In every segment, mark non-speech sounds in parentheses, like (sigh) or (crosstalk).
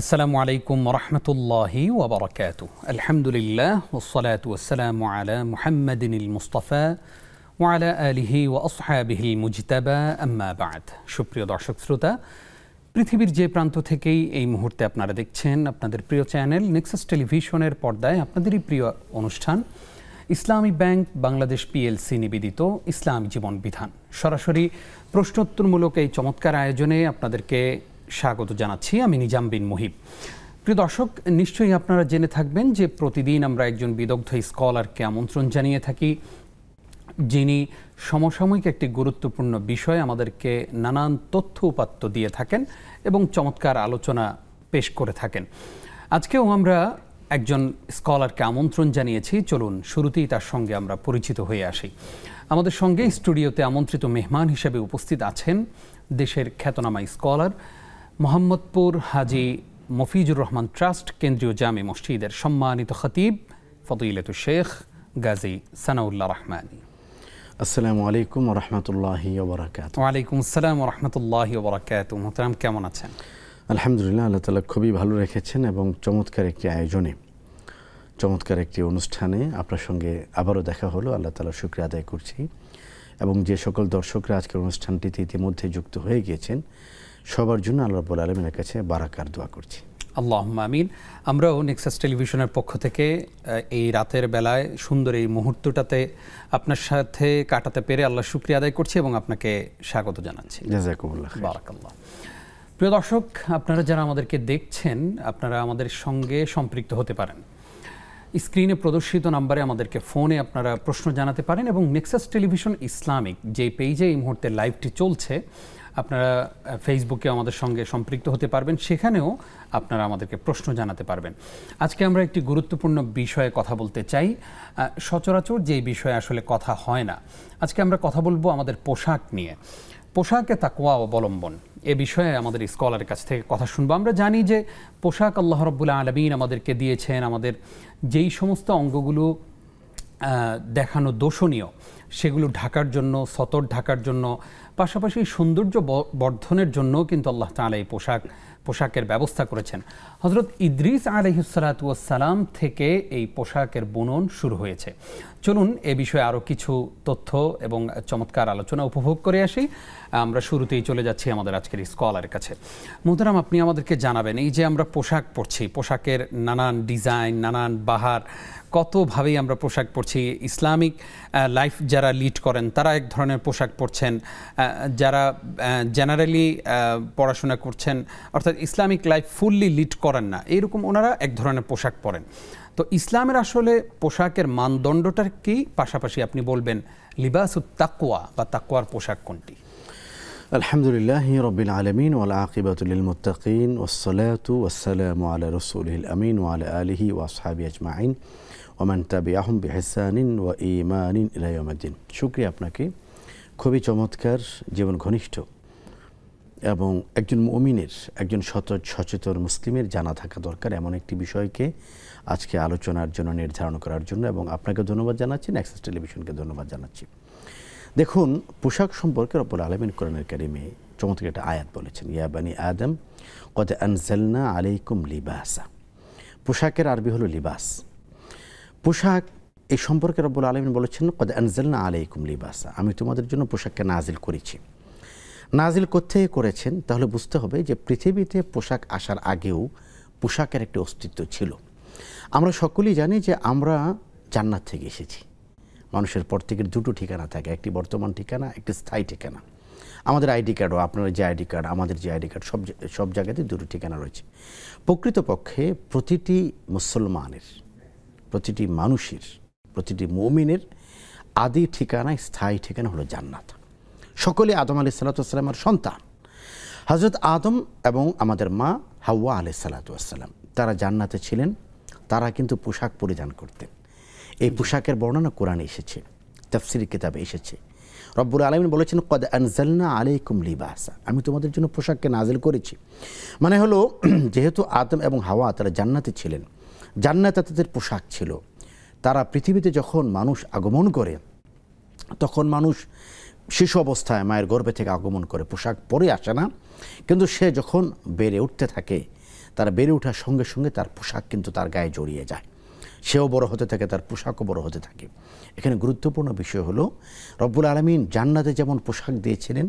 আসসালামু আলাইকুম রহমতুল্লাহি ওবরাকাত আলহামদুলিল্লাহ ওসলাত ওসালাম আলা মুহাম্মদিনিল মুস্তফা ওয়ালা আলিহি ও আসহাবিহিল মুজতাবা আম্মা বাদ সুপ্রিয় দর্শক শ্রোতা পৃথিবীর যে প্রান্ত থেকেই এই মুহূর্তে আপনারা দেখছেন আপনাদের প্রিয় চ্যানেল নেক্সাস টেলিভিশনের পর্দায় আপনাদেরই প্রিয় অনুষ্ঠান ইসলামী ব্যাংক বাংলাদেশ পিএলসি নিবেদিত ইসলাম জীবন বিধান সরাসরি প্রশ্নোত্তরমূলক এই চমৎকার আয়োজনে আপনাদেরকে স্বাগত জানাচ্ছি আমি নিজাম বিন মুহিব প্রিয় দর্শক নিশ্চয়ই আপনারা জেনে থাকবেন যে প্রতিদিন আমরা একজন বিদগ্ধ স্কলারকে আমন্ত্রণ জানিয়ে থাকি যিনি সমসাময়িক একটি গুরুত্বপূর্ণ বিষয় আমাদেরকে নানান তথ্য উপাত্ত দিয়ে থাকেন এবং চমৎকার আলোচনা পেশ করে থাকেন আজকেও আমরা একজন স্কলারকে আমন্ত্রণ জানিয়েছি চলুন শুরুতেই তার সঙ্গে আমরা পরিচিত হয়ে আসি আমাদের সঙ্গে স্টুডিওতে আমন্ত্রিত মেহমান হিসেবে উপস্থিত আছেন দেশের খ্যাতনামা স্কলার মোহাম্মদপুর হাজি মফিজুর রহমান ট্রাস্ট কেন্দ্রীয় জামে মসজিদের সম্মানিত খতিব ফতুইলতু শেখ গাজী সানাউল্লাহ রহমানী আসসালামু আলাইকুম রহমতুল্লাহি ওয়ালাইকুম আসসালাম রহমতুল্লাহি ওবরাকাত মোহতারাম কেমন আছেন আলহামদুলিল্লাহ আল্লাহ তালা খুবই ভালো রেখেছেন এবং চমৎকার একটি আয়োজনে চমৎকার একটি অনুষ্ঠানে আপনার সঙ্গে আবারও দেখা হলো আল্লাহ তালা শুক্রিয়া আদায় করছি এবং যে সকল দর্শকরা আজকের অনুষ্ঠানটিতে ইতিমধ্যে যুক্ত হয়ে গিয়েছেন সবার জন্য আল্লাহ রব্বুল আলমিনের কাছে বারাকার দোয়া করছি আল্লাহ আমিন আমরাও নেক্সাস টেলিভিশনের পক্ষ থেকে এই রাতের বেলায় সুন্দর এই মুহূর্তটাতে আপনার সাথে কাটাতে পেরে আল্লাহ শুক্রিয়া আদায় করছি এবং আপনাকে স্বাগত জানাচ্ছি বারাকাল্লাহ প্রিয় দর্শক আপনারা যারা আমাদেরকে দেখছেন আপনারা আমাদের সঙ্গে সম্পৃক্ত হতে পারেন স্ক্রিনে প্রদর্শিত নাম্বারে আমাদেরকে ফোনে আপনারা প্রশ্ন জানাতে পারেন এবং নেক্সাস টেলিভিশন ইসলামিক যে পেজে এই মুহূর্তে লাইভটি চলছে আপনারা ফেসবুকে আমাদের সঙ্গে সম্পৃক্ত হতে পারবেন সেখানেও আপনারা আমাদেরকে প্রশ্ন জানাতে পারবেন আজকে আমরা একটি গুরুত্বপূর্ণ বিষয়ে কথা বলতে চাই সচরাচর যে বিষয়ে আসলে কথা হয় না আজকে আমরা কথা বলবো আমাদের পোশাক নিয়ে পোশাকে কোয়া অবলম্বন এ বিষয়ে আমাদের স্কলারের কাছ থেকে কথা শুনবো আমরা জানি যে পোশাক আল্লাহ রব্বুল্লা আলমিন আমাদেরকে দিয়েছেন আমাদের যেই সমস্ত অঙ্গগুলো দেখানো দোষণীয় সেগুলো ঢাকার জন্য সতর ঢাকার জন্য পাশাপাশি সৌন্দর্য বর্ধনের জন্য কিন্তু আল্লাহ তালা এই পোশাক পোশাকের ব্যবস্থা করেছেন হজরত ইদ্রিস আলহিসালাতাম থেকে এই পোশাকের বুনন শুরু হয়েছে চলুন এ বিষয়ে আরও কিছু তথ্য এবং চমৎকার আলোচনা উপভোগ করে আসি আমরা শুরুতেই চলে যাচ্ছি আমাদের আজকের স্কলারের কাছে মধুরাম আপনি আমাদেরকে জানাবেন এই যে আমরা পোশাক পরছি পোশাকের নানান ডিজাইন নানান বাহার কতভাবেই আমরা পোশাক পরছি ইসলামিক লাইফ যারা লিড করেন তারা এক ধরনের পোশাক পরছেন যারা জেনারেলি পড়াশোনা করছেন অর্থাৎ ইসলামিক লাইফ ফুললি লিড করেন না এরকম ওনারা এক ধরনের পোশাক পরেন তো ইসলামের আসলে পোশাকের মানদণ্ডটার কি পাশাপাশি আপনি বলবেন লিবাসুত তাকুয়া বা তাকুয়ার পোশাক কোনটি আলহামদুলিল্লাহ রবিল আলমিন ওয়াল আকিবাতুল মুতাকিন ওসলাতু ওসালাম আলা রসুলহিল আমিন ওয়ালা আলহি ওয়াসহাবি আজমাইন ওমান তাবি আহম বেহসানিন ও ইমানিন ইলাইমদ্দিন শুক্রিয়া আপনাকে খুবই চমৎকার জীবন ঘনিষ্ঠ এবং একজন মমিনের একজন সচেতন মুসলিমের জানা থাকা দরকার এমন একটি বিষয়কে আজকে আলোচনার জন্য নির্ধারণ করার জন্য এবং আপনাকে ধন্যবাদ জানাচ্ছি নেক্সাস টেলিভিশনকে ধন্যবাদ জানাচ্ছি দেখুন পোশাক সম্পর্কে রব্বুল আলমিন কোরআনের একাডেমি চমৎকার একটা আয়াত বলেছেন ইয়াবানি আদম কত আনসালনা আলাইকুম লিবাসা পোশাকের আরবি হলো লিবাস পোশাক এই সম্পর্কে রব্বুল আলমিন বলেছেন কদ আনজালনা আলাইকুম লিবাসা আমি তোমাদের জন্য পোশাককে নাজিল করেছি নাজিল করতে করেছেন তাহলে বুঝতে হবে যে পৃথিবীতে পোশাক আসার আগেও পোশাকের একটি অস্তিত্ব ছিল আমরা সকলেই জানি যে আমরা জান্নাত থেকে এসেছি মানুষের প্রত্যেকের দুটো ঠিকানা থাকে একটি বর্তমান ঠিকানা একটি স্থায়ী ঠিকানা আমাদের আইডি কার্ডও আপনার যে আইডি কার্ড আমাদের যে আইডি কার্ড সব সব জায়গাতে দুটো ঠিকানা রয়েছে প্রকৃতপক্ষে প্রতিটি মুসলমানের প্রতিটি মানুষের প্রতিটি মৌমিনের আদি ঠিকানায় স্থায়ী ঠিকানা হলো জান্নাত সকলে আদম আলি সালাতামের সন্তান হজরত আদম এবং আমাদের মা হাওয়া আলি সালাতাম তারা জান্নাতে ছিলেন তারা কিন্তু পোশাক পরিধান করতেন এই পোশাকের বর্ণনা কোরআন এসেছে তাফসির কিতাবে এসেছে রব্বুল আলমিন বলেছেন কদ আনজালনা আলাইকুম লিবাসা আমি তোমাদের জন্য পোশাককে নাজেল করেছি মানে হলো (clears throat) যেহেতু আদম এবং হাওয়া তারা জান্নাতে ছিলেন জান্নাতে তাদের পোশাক ছিল তারা পৃথিবীতে যখন মানুষ আগমন করে তখন মানুষ শিশু অবস্থায় মায়ের গর্ভে থেকে আগমন করে পোশাক পরে আসে না কিন্তু সে যখন বেড়ে উঠতে থাকে তারা বেড়ে ওঠার সঙ্গে সঙ্গে তার পোশাক কিন্তু তার গায়ে জড়িয়ে যায় সেও বড় হতে থাকে তার পোশাকও বড় হতে থাকে এখানে গুরুত্বপূর্ণ বিষয় হলো রব্বুল আলমিন জান্নাতে যেমন পোশাক দিয়েছিলেন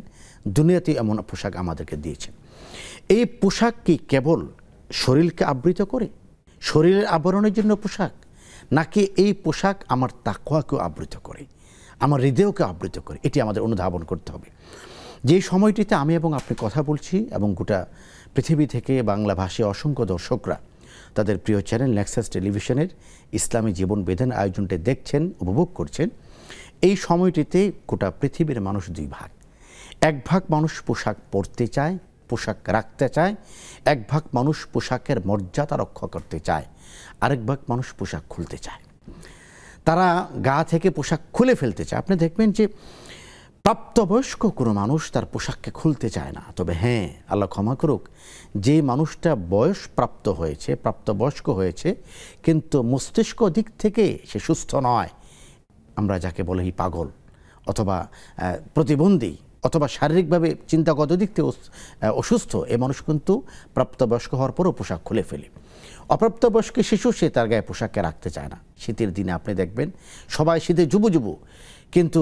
দুনিয়াতে এমন পোশাক আমাদেরকে দিয়েছেন এই পোশাক কি কেবল শরীরকে আবৃত করে শরীরের আবরণের জন্য পোশাক নাকি এই পোশাক আমার তাকুয়াকেও আবৃত করে আমার হৃদয়কে আবৃত করে এটি আমাদের অনুধাবন করতে হবে যে সময়টিতে আমি এবং আপনি কথা বলছি এবং গোটা পৃথিবী থেকে বাংলা ভাষী অসংখ্য দর্শকরা তাদের প্রিয় চ্যানেল নেক্সাস টেলিভিশনের ইসলামী জীবন বিধান আয়োজনটি দেখছেন উপভোগ করছেন এই সময়টিতে গোটা পৃথিবীর মানুষ দুই ভাগ এক ভাগ মানুষ পোশাক পরতে চায় পোশাক রাখতে চায় এক ভাগ মানুষ পোশাকের মর্যাদা রক্ষা করতে চায় আরেক ভাগ মানুষ পোশাক খুলতে চায় তারা গা থেকে পোশাক খুলে ফেলতে চায় আপনি দেখবেন যে প্রাপ্তবয়স্ক কোনো মানুষ তার পোশাককে খুলতে চায় না তবে হ্যাঁ আল্লাহ ক্ষমা করুক যে মানুষটা বয়স প্রাপ্ত হয়েছে প্রাপ্তবয়স্ক হয়েছে কিন্তু মস্তিষ্ক দিক থেকে সে সুস্থ নয় আমরা যাকে বলি পাগল অথবা প্রতিবন্ধী অথবা শারীরিকভাবে চিন্তাগত দিক থেকে অসুস্থ এ মানুষ কিন্তু প্রাপ্তবয়স্ক হওয়ার পরও পোশাক খুলে ফেলে অপ্রাপ্তবয়স্ক শিশু সে তার গায়ে পোশাককে রাখতে চায় না শীতের দিনে আপনি দেখবেন সবাই শীতে যুব কিন্তু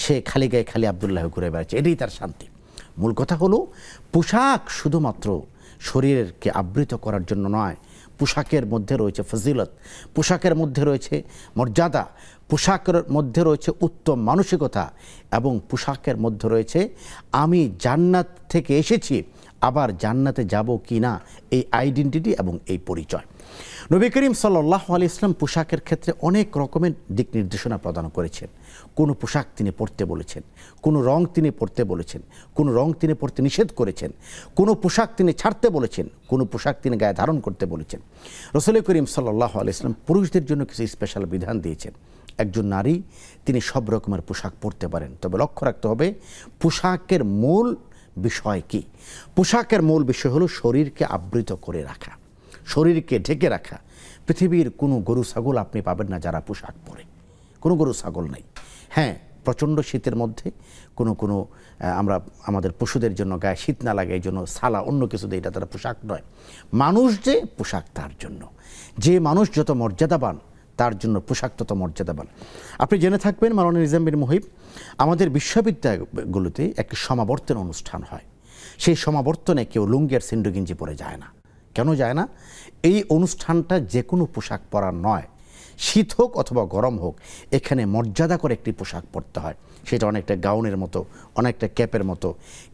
সে খালি গায়ে খালি আবদুল্লাহ ঘুরে বেড়াচ্ছে এটাই তার শান্তি মূল কথা হলো পোশাক শুধুমাত্র শরীরকে আবৃত করার জন্য নয় পোশাকের মধ্যে রয়েছে ফজিলত পোশাকের মধ্যে রয়েছে মর্যাদা পোশাকের মধ্যে রয়েছে উত্তম মানসিকতা এবং পোশাকের মধ্যে রয়েছে আমি জান্নাত থেকে এসেছি আবার জান্নাতে যাব কি না এই আইডেন্টিটি এবং এই পরিচয় নবী করিম সাল্লাহ আলি ইসলাম পোশাকের ক্ষেত্রে অনেক রকমের দিক নির্দেশনা প্রদান করেছেন কোন পোশাক তিনি পরতে বলেছেন কোন রং তিনি পরতে বলেছেন কোন রং তিনি পরতে নিষেধ করেছেন কোন পোশাক তিনি ছাড়তে বলেছেন কোন পোশাক তিনি গায়ে ধারণ করতে বলেছেন রসুল করিম সাল্লাহ আলাইসলাম পুরুষদের জন্য কিছু স্পেশাল বিধান দিয়েছেন একজন নারী তিনি সব রকমের পোশাক পরতে পারেন তবে লক্ষ্য রাখতে হবে পোশাকের মূল বিষয় কি পোশাকের মূল বিষয় হলো শরীরকে আবৃত করে রাখা শরীরকে ঢেকে রাখা পৃথিবীর কোনো গরু ছাগল আপনি পাবেন না যারা পোশাক পরে কোনো গরু ছাগল নেই হ্যাঁ প্রচণ্ড শীতের মধ্যে কোনো কোনো আমরা আমাদের পশুদের জন্য গায়ে শীত না লাগে এই জন্য সালা অন্য কিছু দিয়ে এটা তারা পোশাক নয় মানুষ যে পোশাক তার জন্য যে মানুষ যত মর্যাদাবান তার জন্য পোশাক তত মর্যাদাবান আপনি জেনে থাকবেন মালানা নিজাম বিন মুহিব আমাদের বিশ্ববিদ্যালয়গুলোতে একটি সমাবর্তন অনুষ্ঠান হয় সেই সমাবর্তনে কেউ লুঙ্গের আর সিন্ডুগিঞ্জি পরে যায় না কেন যায় না এই অনুষ্ঠানটা যে কোনো পোশাক পরা নয় শীত হোক অথবা গরম হোক এখানে মর্যাদা করে একটি পোশাক পরতে হয় সেটা অনেকটা গাউনের মতো অনেকটা ক্যাপের মতো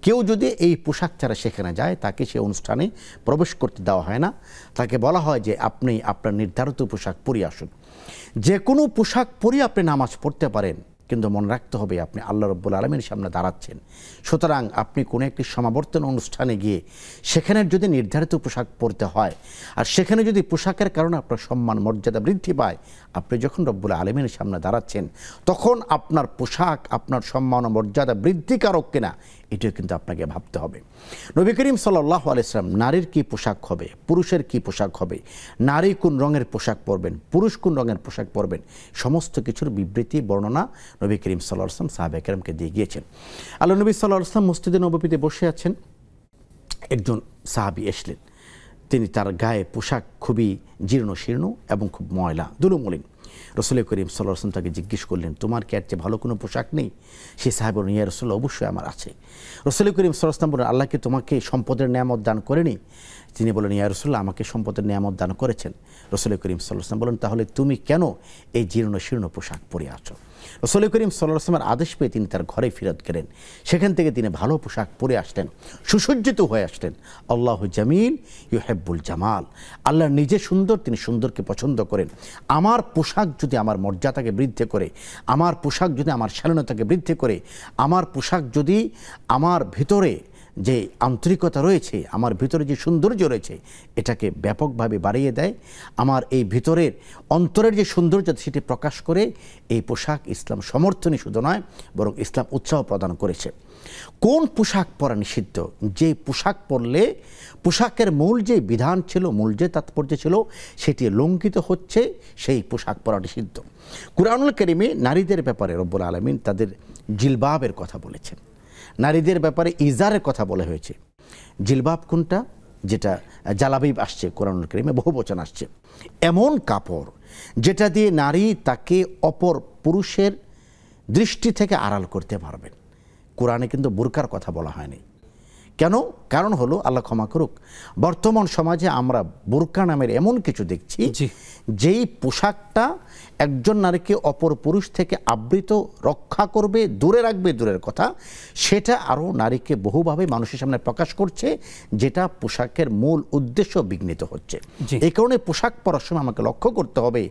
কেউ যদি এই পোশাক ছাড়া সেখানে যায় তাকে সে অনুষ্ঠানে প্রবেশ করতে দেওয়া হয় না তাকে বলা হয় যে আপনি আপনার নির্ধারিত পোশাক পরিয়ে আসুন যে কোনো পোশাক পরিয়ে আপনি নামাজ পড়তে পারেন কিন্তু মনে রাখতে হবে আপনি আল্লাহ রব্বুল আলমের সামনে দাঁড়াচ্ছেন সুতরাং আপনি কোনো একটি সমাবর্তন অনুষ্ঠানে গিয়ে সেখানে যদি নির্ধারিত পোশাক পরতে হয় আর সেখানে যদি পোশাকের কারণে আপনার সম্মান মর্যাদা বৃদ্ধি পায় আপনি যখন রব্বুল আলমের সামনে দাঁড়াচ্ছেন তখন আপনার পোশাক আপনার সম্মান ও মর্যাদা বৃদ্ধিকারক কিনা এটিও কিন্তু আপনাকে ভাবতে হবে নবী করিম সাল্লাহ আলাইসলাম নারীর কি পোশাক হবে পুরুষের কি পোশাক হবে নারী কোন রঙের পোশাক পরবেন পুরুষ কোন রঙের পোশাক পরবেন সমস্ত কিছুর বিবৃতি বর্ণনা নবী করিম সাল্লাহ আসলাম সাহাব একরমকে দিয়ে গিয়েছেন আল্লাহ নবী সাল্লাহ আসলাম মসজিদে নবীতে বসে আছেন একজন সাহাবি এসলেন তিনি তার গায়ে পোশাক খুবই জীর্ণ শীর্ণ এবং খুব ময়লা দুলুমলিন রসুল করিম আসলাম তাকে জিজ্ঞেস করলেন তোমার কি আর চেয়ে ভালো কোনো পোশাক নেই সে সাহেব নিয়ে রসুল অবশ্যই আমার আছে রসুল করিম আসলাম বলেন আল্লাহকে তোমাকে সম্পদের নিয়ামত দান করেনি তিনি বলেন ইয়া রসুল্লাহ আমাকে সম্পদের নিয়ামত দান করেছেন রসুল করিম সাল্লাম বলেন তাহলে তুমি কেন এই জীর্ণ শীর্ণ পোশাক পরে আছো রসুল করিম সাল্লাহামের আদেশ পেয়ে তিনি তার ঘরে ফিরত গেলেন সেখান থেকে তিনি ভালো পোশাক পরে আসলেন সুসজ্জিত হয়ে আসলেন আল্লাহ জামিল হেব্বুল জামাল আল্লাহ নিজে সুন্দর তিনি সুন্দরকে পছন্দ করেন আমার পোশাক যদি আমার মর্যাদাকে বৃদ্ধি করে আমার পোশাক যদি আমার শালীনতাকে বৃদ্ধি করে আমার পোশাক যদি আমার ভিতরে যে আন্তরিকতা রয়েছে আমার ভিতরে যে সৌন্দর্য রয়েছে এটাকে ব্যাপকভাবে বাড়িয়ে দেয় আমার এই ভিতরের অন্তরের যে সৌন্দর্য সেটি প্রকাশ করে এই পোশাক ইসলাম সমর্থনই শুধু নয় বরং ইসলাম উৎসাহ প্রদান করেছে কোন পোশাক পরা নিষিদ্ধ যে পোশাক পরলে পোশাকের মূল যে বিধান ছিল মূল যে তাৎপর্য ছিল সেটি লঙ্ঘিত হচ্ছে সেই পোশাক পরা নিষিদ্ধ কুরআনুল কেরিমে নারীদের ব্যাপারে রব্বুল আলমিন তাদের জিলবাবের কথা বলেছেন নারীদের ব্যাপারে ইজারের কথা বলা হয়েছে জিলবাব কোনটা যেটা জালাবিব আসছে কোরআন করিমে বহু বচন আসছে এমন কাপড় যেটা দিয়ে নারী তাকে অপর পুরুষের দৃষ্টি থেকে আড়াল করতে পারবেন কোরআনে কিন্তু বোরকার কথা বলা হয়নি কেন কারণ হলো আল্লাহ ক্ষমা করুক বর্তমান সমাজে আমরা বোরকা নামের এমন কিছু দেখছি যেই পোশাকটা একজন নারীকে অপর পুরুষ থেকে আবৃত রক্ষা করবে দূরে রাখবে দূরের কথা সেটা আরও নারীকে বহুভাবে মানুষের সামনে প্রকাশ করছে যেটা পোশাকের মূল উদ্দেশ্য বিঘ্নিত হচ্ছে এই কারণে পোশাক পরার সময় আমাকে লক্ষ্য করতে হবে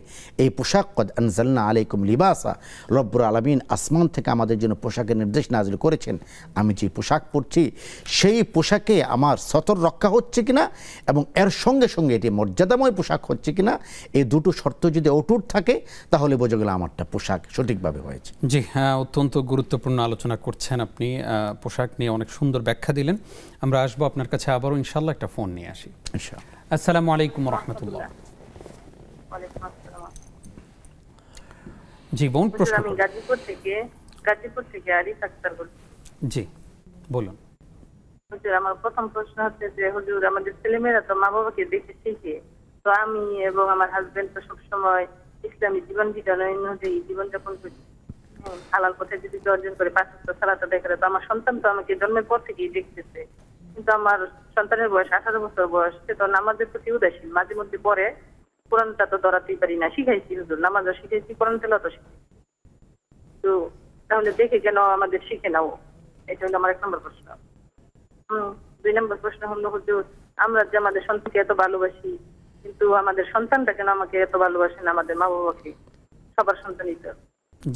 এই পোশাক কদ আনজালনা আলাইকুম লিবাসা রব্বর আলমিন আসমান থেকে আমাদের জন্য পোশাকের নির্দেশ নাজিল করেছেন আমি যে পোশাক পরছি সেই পোশাক পোশাকে আমার সতর রক্ষা হচ্ছে কিনা এবং এর সঙ্গে সঙ্গে এটি মর্যাদাময় পোশাক হচ্ছে কিনা এই দুটো শর্ত যদি অটুট থাকে তাহলে বোঝা গেল আমারটা পোশাক সঠিকভাবে হয়েছে জি হ্যাঁ অত্যন্ত গুরুত্বপূর্ণ আলোচনা করছেন আপনি পোশাক নিয়ে অনেক সুন্দর ব্যাখ্যা দিলেন আমরা আসবো আপনার কাছে আবারও ইনশাল্লাহ একটা ফোন নিয়ে আসি আসসালামু আলাইকুম রহমতুল্লাহ জি বোন প্রশ্ন গাজীপুর থেকে গাজীপুর থেকে আরিফ আক্তার বলছি জি বলুন হুজুর আমার প্রথম প্রশ্ন হচ্ছে যে হুজুর আমাদের ছেলেমেয়েরা তো মা বাবাকে দেখে শিখে তো আমি এবং আমার হাজবেন্ড তো সবসময় ইসলামী জীবন বিধান অনুযায়ী জীবনযাপন করি হ্যাঁ, হালাল পথে যদি অর্জন করে পাঁচ বছর সালাত আদায় করে তো আমার সন্তান তো আমাকে জন্মের পর থেকেই দেখতেছে কিন্তু আমার সন্তানের বয়স আঠারো বছর বয়স সে তো নামাজের প্রতি উদাসীন মাঝে মধ্যে পরে কোরআনটা তো ধরাতেই পারি না শিখাইছি হুজুর নামাজও শিখাইছি কোরআন তেলা তো শিখাই তো তাহলে দেখে কেন আমাদের শিখে নাও এটা হলো আমার এক নম্বর প্রশ্ন দুই নম্বর প্রশ্ন হলো হুজুর আমরা যে আমাদের সন্তানকে এত ভালোবাসি কিন্তু আমাদের সন্তানটা কেন আমাকে এত ভালোবাসেন আমাদের মা বাবাকে সবার সন্তানই তো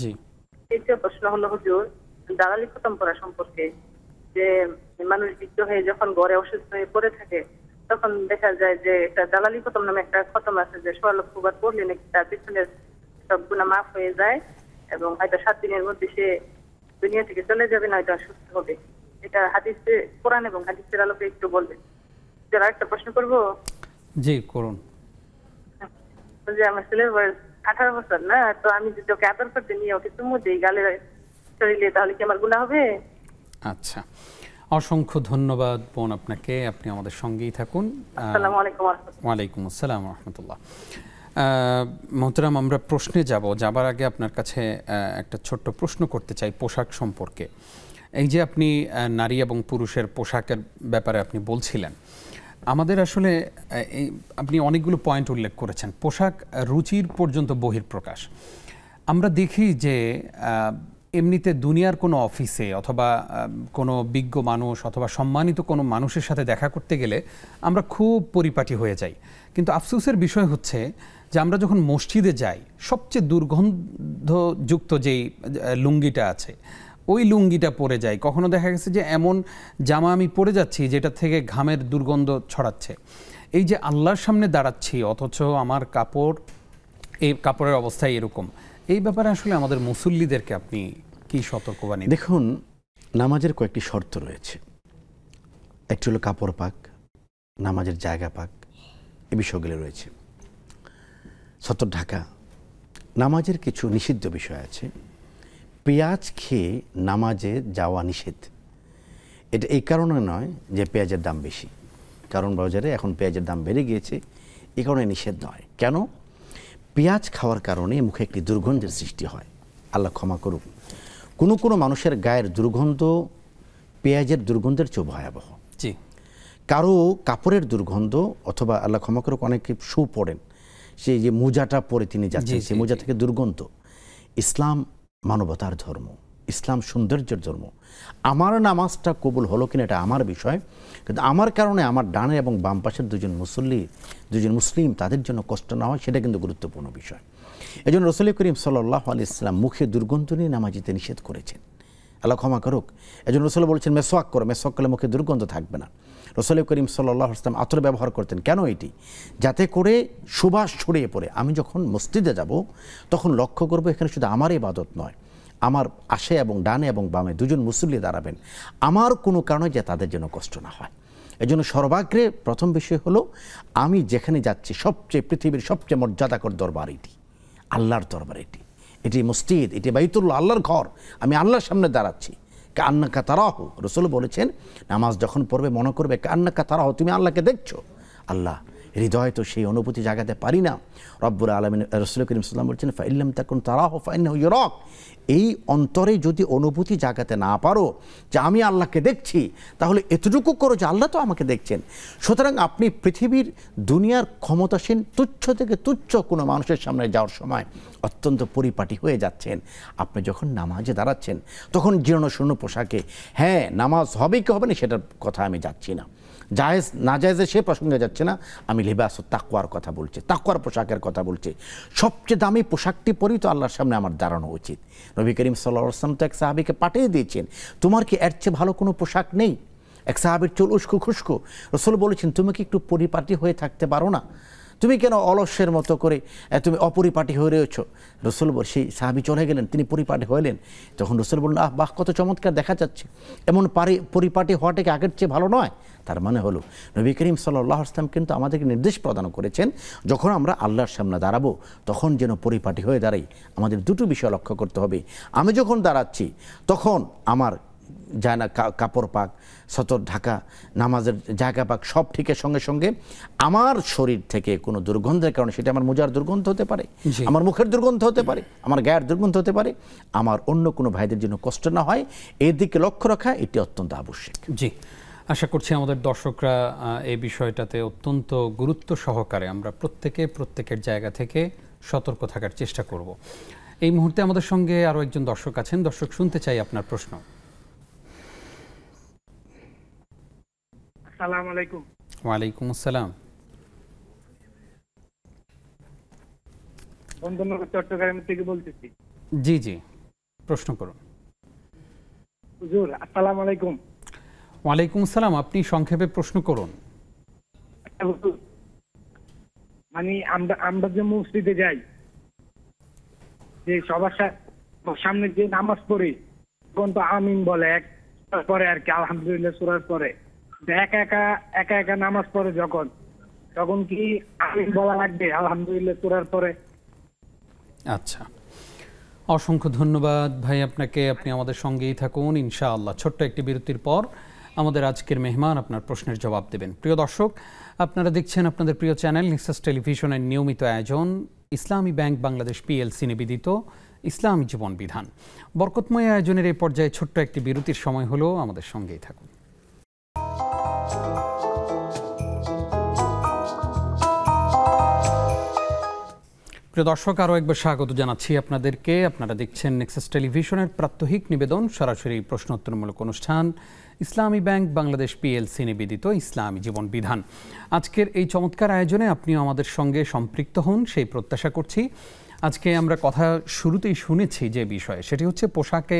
জি তৃতীয় প্রশ্ন হলো হুজুর দালালি খতম করা সম্পর্কে যে মানুষ বিদ্ধ হয়ে যখন ঘরে অসুস্থ হয়ে পড়ে থাকে তখন দেখা যায় যে একটা দালালি খতম নামে একটা খতম আছে যে সোয়াল লক্ষ পড়লে নাকি তার পিছনের সব গুণা মাফ হয়ে যায় এবং হয়তো সাত দিনের মধ্যে সে দুনিয়া থেকে চলে যাবে না হয়তো সুস্থ হবে এটা হাদিসে কোরআন এবং হাদিসের আলোকে একটু বলবেন যারা একটা প্রশ্ন করব জি করুন যে আমার ছেলের বয়স আঠারো বছর না তো আমি যদি ওকে আদর করতে নিয়ে ওকে চুমু দিই গালে শরীরে তাহলে কি আমার গুণা হবে আচ্ছা অসংখ্য ধন্যবাদ বোন আপনাকে আপনি আমাদের সঙ্গেই থাকুন ওয়ালাইকুম আসসালাম রহমতুল্লাহ মোহতরাম আমরা প্রশ্নে যাব যাবার আগে আপনার কাছে একটা ছোট্ট প্রশ্ন করতে চাই পোশাক সম্পর্কে এই যে আপনি নারী এবং পুরুষের পোশাকের ব্যাপারে আপনি বলছিলেন আমাদের আসলে আপনি অনেকগুলো পয়েন্ট উল্লেখ করেছেন পোশাক রুচির পর্যন্ত বহির্প্রকাশ আমরা দেখি যে এমনিতে দুনিয়ার কোনো অফিসে অথবা কোনো বিজ্ঞ মানুষ অথবা সম্মানিত কোনো মানুষের সাথে দেখা করতে গেলে আমরা খুব পরিপাটি হয়ে যাই কিন্তু আফসোসের বিষয় হচ্ছে যে আমরা যখন মসজিদে যাই সবচেয়ে দুর্গন্ধযুক্ত যেই লুঙ্গিটা আছে ওই লুঙ্গিটা পরে যায় কখনো দেখা গেছে যে এমন জামা আমি পরে যাচ্ছি যেটা থেকে ঘামের দুর্গন্ধ ছড়াচ্ছে এই যে আল্লাহর সামনে দাঁড়াচ্ছি অথচ আমার কাপড় এই কাপড়ের অবস্থায় এরকম এই ব্যাপারে আসলে আমাদের মুসল্লিদেরকে আপনি কি সতর্কবাণী দেখুন নামাজের কয়েকটি শর্ত রয়েছে একটি হলো কাপড় পাক নামাজের জায়গা পাক এ বিষয়গুলো রয়েছে সতর ঢাকা নামাজের কিছু নিষিদ্ধ বিষয় আছে পেঁয়াজ খেয়ে নামাজে যাওয়া নিষেধ এটা এই কারণে নয় যে পেঁয়াজের দাম বেশি কারণ বাজারে এখন পেঁয়াজের দাম বেড়ে গিয়েছে এ কারণে নিষেধ নয় কেন পেঁয়াজ খাওয়ার কারণে মুখে একটি দুর্গন্ধের সৃষ্টি হয় আল্লাহ ক্ষমা করুক কোনো কোনো মানুষের গায়ের দুর্গন্ধ পেঁয়াজের দুর্গন্ধের চেয়ে ভয়াবহ জি কারো কাপড়ের দুর্গন্ধ অথবা আল্লাহ ক্ষমা করুক অনেকে শু পড়েন সেই যে মোজাটা পরে তিনি যাচ্ছেন সেই মোজা থেকে দুর্গন্ধ ইসলাম মানবতার ধর্ম ইসলাম সৌন্দর্যের ধর্ম আমার নামাজটা কবুল হলো কিনা এটা আমার বিষয় কিন্তু আমার কারণে আমার ডানে এবং বাম পাশের দুজন মুসল্লি দুজন মুসলিম তাদের জন্য কষ্ট না হয় সেটা কিন্তু গুরুত্বপূর্ণ বিষয় এই জন্য রসুল করিম সাল্লাহ আলি ইসলাম মুখে দুর্গন্ধ নিয়ে নামাজিতে নিষেধ করেছেন আল্লাহ ক্ষমা করুক এই জন্য বলছেন বলেছেন মেসোয়াক করো মেসোয়াক করলে মুখে দুর্গন্ধ থাকবে না রসল করিম সাল্লাহ আসলাম আতর ব্যবহার করতেন কেন এটি যাতে করে সুবাস ছড়িয়ে পড়ে আমি যখন মসজিদে যাব তখন লক্ষ্য করব এখানে শুধু আমার ইবাদত নয় আমার আশে এবং ডানে এবং বামে দুজন মুসল্লি দাঁড়াবেন আমার কোনো কারণে যে তাদের জন্য কষ্ট না হয় এই জন্য সর্বাগ্রে প্রথম বিষয় হলো আমি যেখানে যাচ্ছি সবচেয়ে পৃথিবীর সবচেয়ে মর্যাদাকর দরবার এটি আল্লাহর দরবার এটি এটি মসজিদ এটি বাইতুল্লাহ আল্লাহর ঘর আমি আল্লাহর সামনে দাঁড়াচ্ছি কান্না তারাহ রসুল বলেছেন নামাজ যখন পড়বে মনে করবে কান্নাকা তারাহ তুমি আল্লাহকে দেখছো আল্লাহ হৃদয় তো সেই অনুভূতি জাগাতে পারি না রব্বুর আলমিন রসুল করিম সাল্লাম বলছেন ফাইল্লাম তাকুন তারাহ ফাইন ইয়রক এই অন্তরে যদি অনুভূতি জাগাতে না পারো যে আমি আল্লাহকে দেখছি তাহলে এতটুকু করো যে আল্লাহ তো আমাকে দেখছেন সুতরাং আপনি পৃথিবীর দুনিয়ার ক্ষমতাসীন তুচ্ছ থেকে তুচ্ছ কোনো মানুষের সামনে যাওয়ার সময় অত্যন্ত পরিপাটি হয়ে যাচ্ছেন আপনি যখন নামাজে দাঁড়াচ্ছেন তখন জীর্ণ শূন্য পোশাকে হ্যাঁ নামাজ হবে কি হবে না সেটার কথা আমি যাচ্ছি না জায়েজ না জায়েজে সে প্রসঙ্গে যাচ্ছে না আমি লেবাস তাকুয়ার কথা বলছি তাকুয়ার পোশাকের কথা বলছি সবচেয়ে দামি পোশাকটি পরেই তো আল্লাহর সামনে আমার দাঁড়ানো উচিত নবী করিম সাল্লাহ আসলাম তো এক সাহাবিকে পাঠিয়ে দিয়েছেন তোমার কি এর চেয়ে ভালো কোনো পোশাক নেই এক সাহাবির চুল উস্কো খুস্কো রসুল বলেছেন তুমি কি একটু পরিপাটি হয়ে থাকতে পারো না তুমি কেন অলস্যের মতো করে তুমি অপরিপাটি হয়ে রয়েছ রসুল সেই সাহাবি চলে গেলেন তিনি পরিপাটি হইলেন তখন রসুল বললেন আহ বাহ কত চমৎকার দেখা যাচ্ছে এমন পারি পরিপাটি হওয়াটাকে আগের চেয়ে ভালো নয় তার মানে হলো নবী করিম সাল্লাহ ইসলাম কিন্তু আমাদেরকে নির্দেশ প্রদান করেছেন যখন আমরা আল্লাহর সামনে দাঁড়াবো তখন যেন পরিপাটি হয়ে দাঁড়াই আমাদের দুটো বিষয় লক্ষ্য করতে হবে আমি যখন দাঁড়াচ্ছি তখন আমার যায় না কাপড় পাক সতর ঢাকা নামাজের জায়গা পাক সব ঠিকের সঙ্গে সঙ্গে আমার শরীর থেকে কোনো দুর্গন্ধের কারণে সেটা আমার মোজার দুর্গন্ধ হতে পারে আমার মুখের দুর্গন্ধ হতে পারে আমার গায়ের দুর্গন্ধ হতে পারে আমার অন্য কোনো ভাইদের জন্য কষ্ট না হয় এর দিকে লক্ষ্য রাখা এটি অত্যন্ত আবশ্যক জি আশা করছি আমাদের দর্শকরা এই বিষয়টাতে অত্যন্ত গুরুত্ব সহকারে আমরা প্রত্যেকে প্রত্যেকের জায়গা থেকে সতর্ক থাকার চেষ্টা করব এই মুহূর্তে আমাদের সঙ্গে আরও একজন দর্শক আছেন দর্শক শুনতে চাই আপনার প্রশ্ন আলাইকুম ওয়ালাইকুম আসসালাম বন্ধুনগর চট্টগ্রাম থেকে বলতেছি জি জি প্রশ্ন করুন হুজুর আলাইকুম ওয়ালাইকুম আপনি সংক্ষেপে প্রশ্ন করুন আচ্ছা, মানে আমরা আমরা যে মসজিদে যাই যে সবার সামনে যে নামাজ পড়ি তখন তো আমিন বলে এক পরে আর কি আলহামদুলিল্লাহ সুরার পরে একা একা একা একা নামাজ পড়ে যখন তখন কি আমিন বলা লাগবে আলহামদুলিল্লাহ তোরার পরে আচ্ছা অসংখ্য ধন্যবাদ ভাই আপনাকে আপনি আমাদের সঙ্গেই থাকুন ইনশাআল্লাহ ছোট্ট একটি বিরতির পর আমাদের আজকের মেহমান আপনার প্রশ্নের জবাব দেবেন প্রিয় দর্শক আপনারা দেখছেন আপনাদের প্রিয় চ্যানেল নিক্সাস টেলিভিশনের নিয়মিত আয়োজন ইসলামী ব্যাংক বাংলাদেশ পিএলসি নিবেদিত ইসলামী জীবন বিধান বরকতময় আয়োজনের এই পর্যায়ে ছোট্ট একটি বিরতির সময় হলো আমাদের সঙ্গেই থাকুন প্রিয় দর্শক আরও একবার স্বাগত জানাচ্ছি আপনাদেরকে আপনারা দেখছেন নেক্সাস টেলিভিশনের প্রাত্যহিক নিবেদন সরাসরি প্রশ্নোত্তরমূলক অনুষ্ঠান ইসলামী ব্যাংক বাংলাদেশ পিএলসি নিবেদিত ইসলামী জীবন বিধান আজকের এই চমৎকার আয়োজনে আপনিও আমাদের সঙ্গে সম্পৃক্ত হন সেই প্রত্যাশা করছি আজকে আমরা কথা শুরুতেই শুনেছি যে বিষয়ে সেটি হচ্ছে পোশাকে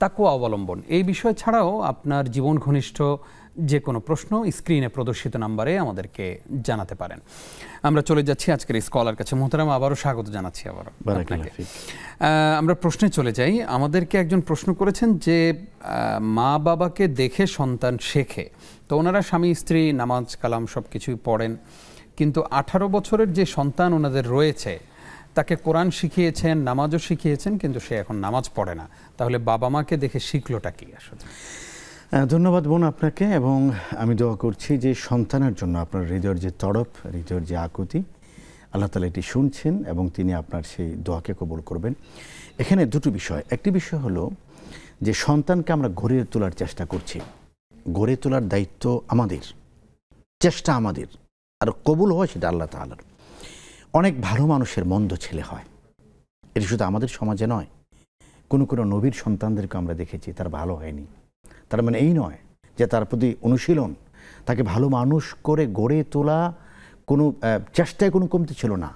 তাকুয়া অবলম্বন এই বিষয় ছাড়াও আপনার জীবন ঘনিষ্ঠ যে কোনো প্রশ্ন স্ক্রিনে প্রদর্শিত নাম্বারে আমাদেরকে জানাতে পারেন আমরা চলে যাচ্ছি আজকের স্কলার কাছে মোহতারাম আবারও স্বাগত জানাচ্ছি আবারও আমরা প্রশ্নে চলে যাই আমাদেরকে একজন প্রশ্ন করেছেন যে মা বাবাকে দেখে সন্তান শেখে তো ওনারা স্বামী স্ত্রী নামাজ কালাম সব কিছুই পড়েন কিন্তু আঠারো বছরের যে সন্তান ওনাদের রয়েছে তাকে কোরআন শিখিয়েছেন নামাজও শিখিয়েছেন কিন্তু সে এখন নামাজ পড়ে না তাহলে বাবা মাকে দেখে শিখলোটা কি আসলে ধন্যবাদ বোন আপনাকে এবং আমি দোয়া করছি যে সন্তানের জন্য আপনার হৃদয়ের যে তড়প হৃদয়ের যে আকুতি আল্লাহ তালা এটি শুনছেন এবং তিনি আপনার সেই দোয়াকে কবল করবেন এখানে দুটো বিষয় একটি বিষয় হলো যে সন্তানকে আমরা গড়ে তোলার চেষ্টা করছি গড়ে তোলার দায়িত্ব আমাদের চেষ্টা আমাদের আর কবুল হয় সেটা আল্লাহ তালার অনেক ভালো মানুষের মন্দ ছেলে হয় এটি শুধু আমাদের সমাজে নয় কোনো কোনো নবীর সন্তানদেরকে আমরা দেখেছি তার ভালো হয়নি তার মানে এই নয় যে তার প্রতি অনুশীলন তাকে ভালো মানুষ করে গড়ে তোলা কোনো চেষ্টায় কোনো কমতি ছিল না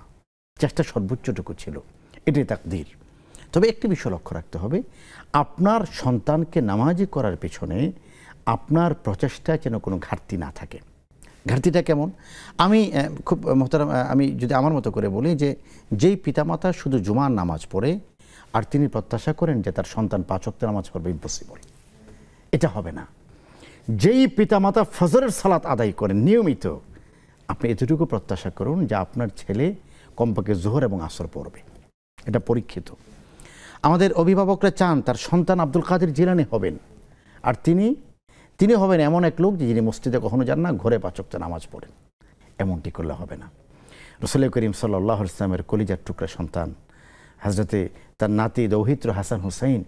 চেষ্টা সর্বোচ্চটুকু ছিল এটাই তাকদির তবে একটি বিষয় লক্ষ্য রাখতে হবে আপনার সন্তানকে নামাজি করার পেছনে আপনার প্রচেষ্টায় যেন কোনো ঘাটতি না থাকে ঘাটতিটা কেমন আমি খুব মোহতারাম আমি যদি আমার মতো করে বলি যে যেই পিতামাতা শুধু জুমার নামাজ পড়ে আর তিনি প্রত্যাশা করেন যে তার সন্তান পাঁচক্ত নামাজ পড়বে ইম্পসিবল এটা হবে না যেই পিতামাতা ফজরের সালাত আদায় করেন নিয়মিত আপনি এতটুকু প্রত্যাশা করুন যে আপনার ছেলে কমপক্ষে জোহর এবং আসর পড়বে এটা পরীক্ষিত আমাদের অভিভাবকরা চান তার সন্তান আব্দুল কাদের জিলানি হবেন আর তিনি তিনি হবেন এমন এক লোক যিনি মসজিদে কখনো যান না ঘরে পাচকতে নামাজ পড়েন এমনটি করলে হবে না রসুল করিম সাল্লাহ ইসলামের কলিজার টুকরা সন্তান হাজরতে তার নাতি দৌহিত্র হাসান হুসাইন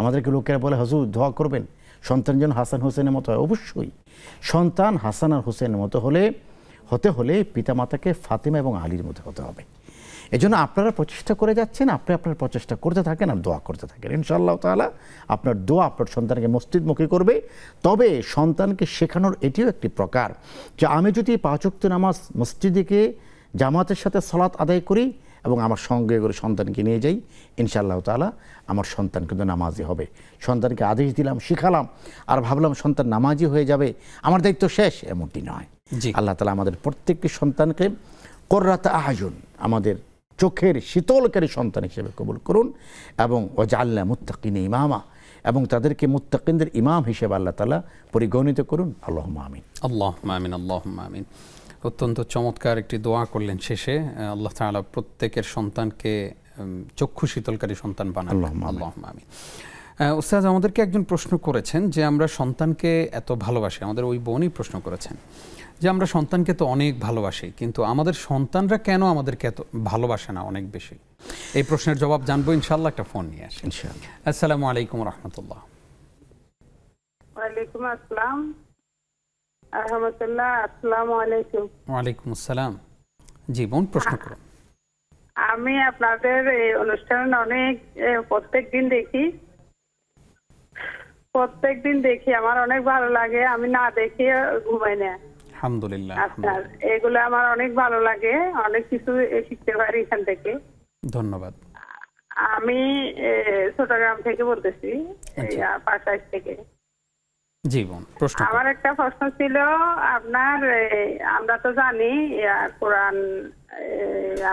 আমাদেরকে লোকেরা বলে হজুর ধোয়া করবেন সন্তান যেন হাসান হোসেনের মতো হয় অবশ্যই সন্তান হাসান আর হোসেনের মতো হলে হতে হলে পিতামাতাকে ফাতেমা এবং আলীর মতো হতে হবে এজন্য আপনারা প্রচেষ্টা করে যাচ্ছেন আপনি আপনার প্রচেষ্টা করতে থাকেন আর দোয়া করতে থাকেন ইনশাআল্লাহ তালা আপনার দোয়া আপনার সন্তানকে মুখী করবে তবে সন্তানকে শেখানোর এটিও একটি প্রকার যে আমি যদি পাঁচক্ত নামাজ মসজিদে জামাতের সাথে সলাৎ আদায় করি এবং আমার সঙ্গে করে সন্তানকে নিয়ে যাই ইনশাআল্লাহ তালা আমার সন্তান কিন্তু নামাজি হবে সন্তানকে আদেশ দিলাম শিখালাম আর ভাবলাম সন্তান নামাজি হয়ে যাবে আমার দায়িত্ব শেষ এমনটি নয় আল্লাহ তালা আমাদের প্রত্যেকটি সন্তানকে কররাত আয়োজন আমাদের চোখের শীতলকারী সন্তান হিসেবে কবুল করুন এবং ওজাল্লা মুত্তাকিন ইমামা এবং তাদেরকে মুত্তাকিনদের ইমাম হিসেবে আল্লাহ তালা পরিগণিত করুন আল্লাহ মামিন আল্লাহ মামিন আল্লাহ মামিন অত্যন্ত চমৎকার একটি দোয়া করলেন শেষে আল্লাহ তালা প্রত্যেকের সন্তানকে চক্ষু শীতলকারী সন্তান বানান আল্লাহ উস্তাদ আমাদেরকে একজন প্রশ্ন করেছেন যে আমরা সন্তানকে এত ভালোবাসি আমাদের ওই বোনই প্রশ্ন করেছেন যে আমরা সন্তানকে তো অনেক ভালোবাসি কিন্তু আমাদের সন্তানরা কেন আমাদেরকে এত ভালোবাসে না অনেক বেশি এই প্রশ্নের জবাব জানবো ইনশাল্লাহ একটা ফোন নিয়ে আসি আসসালামু আলাইকুম রহমতুল্লাহ ওয়ালাইকুম আসসালাম আমি আপনাদের অনুষ্ঠান অনেক প্রত্যেক দিন দেখি প্রত্যেক দিন দেখি আমার অনেক ভালো লাগে আমি না দেখি ঘুমাই না আপনার আচ্ছা, এগুলো আমার অনেক ভালো লাগে অনেক কিছু শিখতে পারি এখান থেকে ধন্যবাদ আমি চট্টগ্রাম থেকে বলতেছি আচ্ছা। থেকে জি প্রশ্ন আমার একটা প্রশ্ন ছিল আপনার আমরা তো জানি কোরআন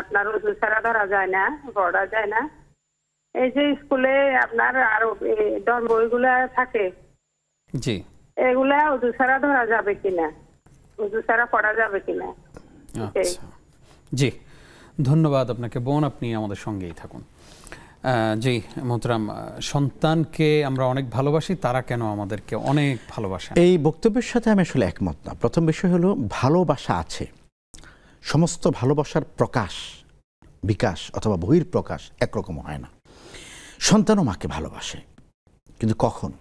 আপনার উজু ছাড়া ধরা যায় না পড়া যায় না এই যে স্কুলে আপনার আরো ধর্ম বইগুলা থাকে জি এগুলা উজু ছাড়া ধরা যাবে কিনা উজু ছাড়া পড়া যাবে কিনা আচ্ছা। জি ধন্যবাদ আপনাকে বোন আপনি আমাদের সঙ্গেই থাকুন জি মোহতরাম সন্তানকে আমরা অনেক ভালোবাসি তারা কেন আমাদেরকে অনেক ভালোবাসে এই বক্তব্যের সাথে আমি আসলে একমত না প্রথম বিষয় হলো ভালোবাসা আছে সমস্ত ভালোবাসার প্রকাশ বিকাশ অথবা বহির প্রকাশ একরকম হয় না সন্তানও মাকে ভালোবাসে কিন্তু কখন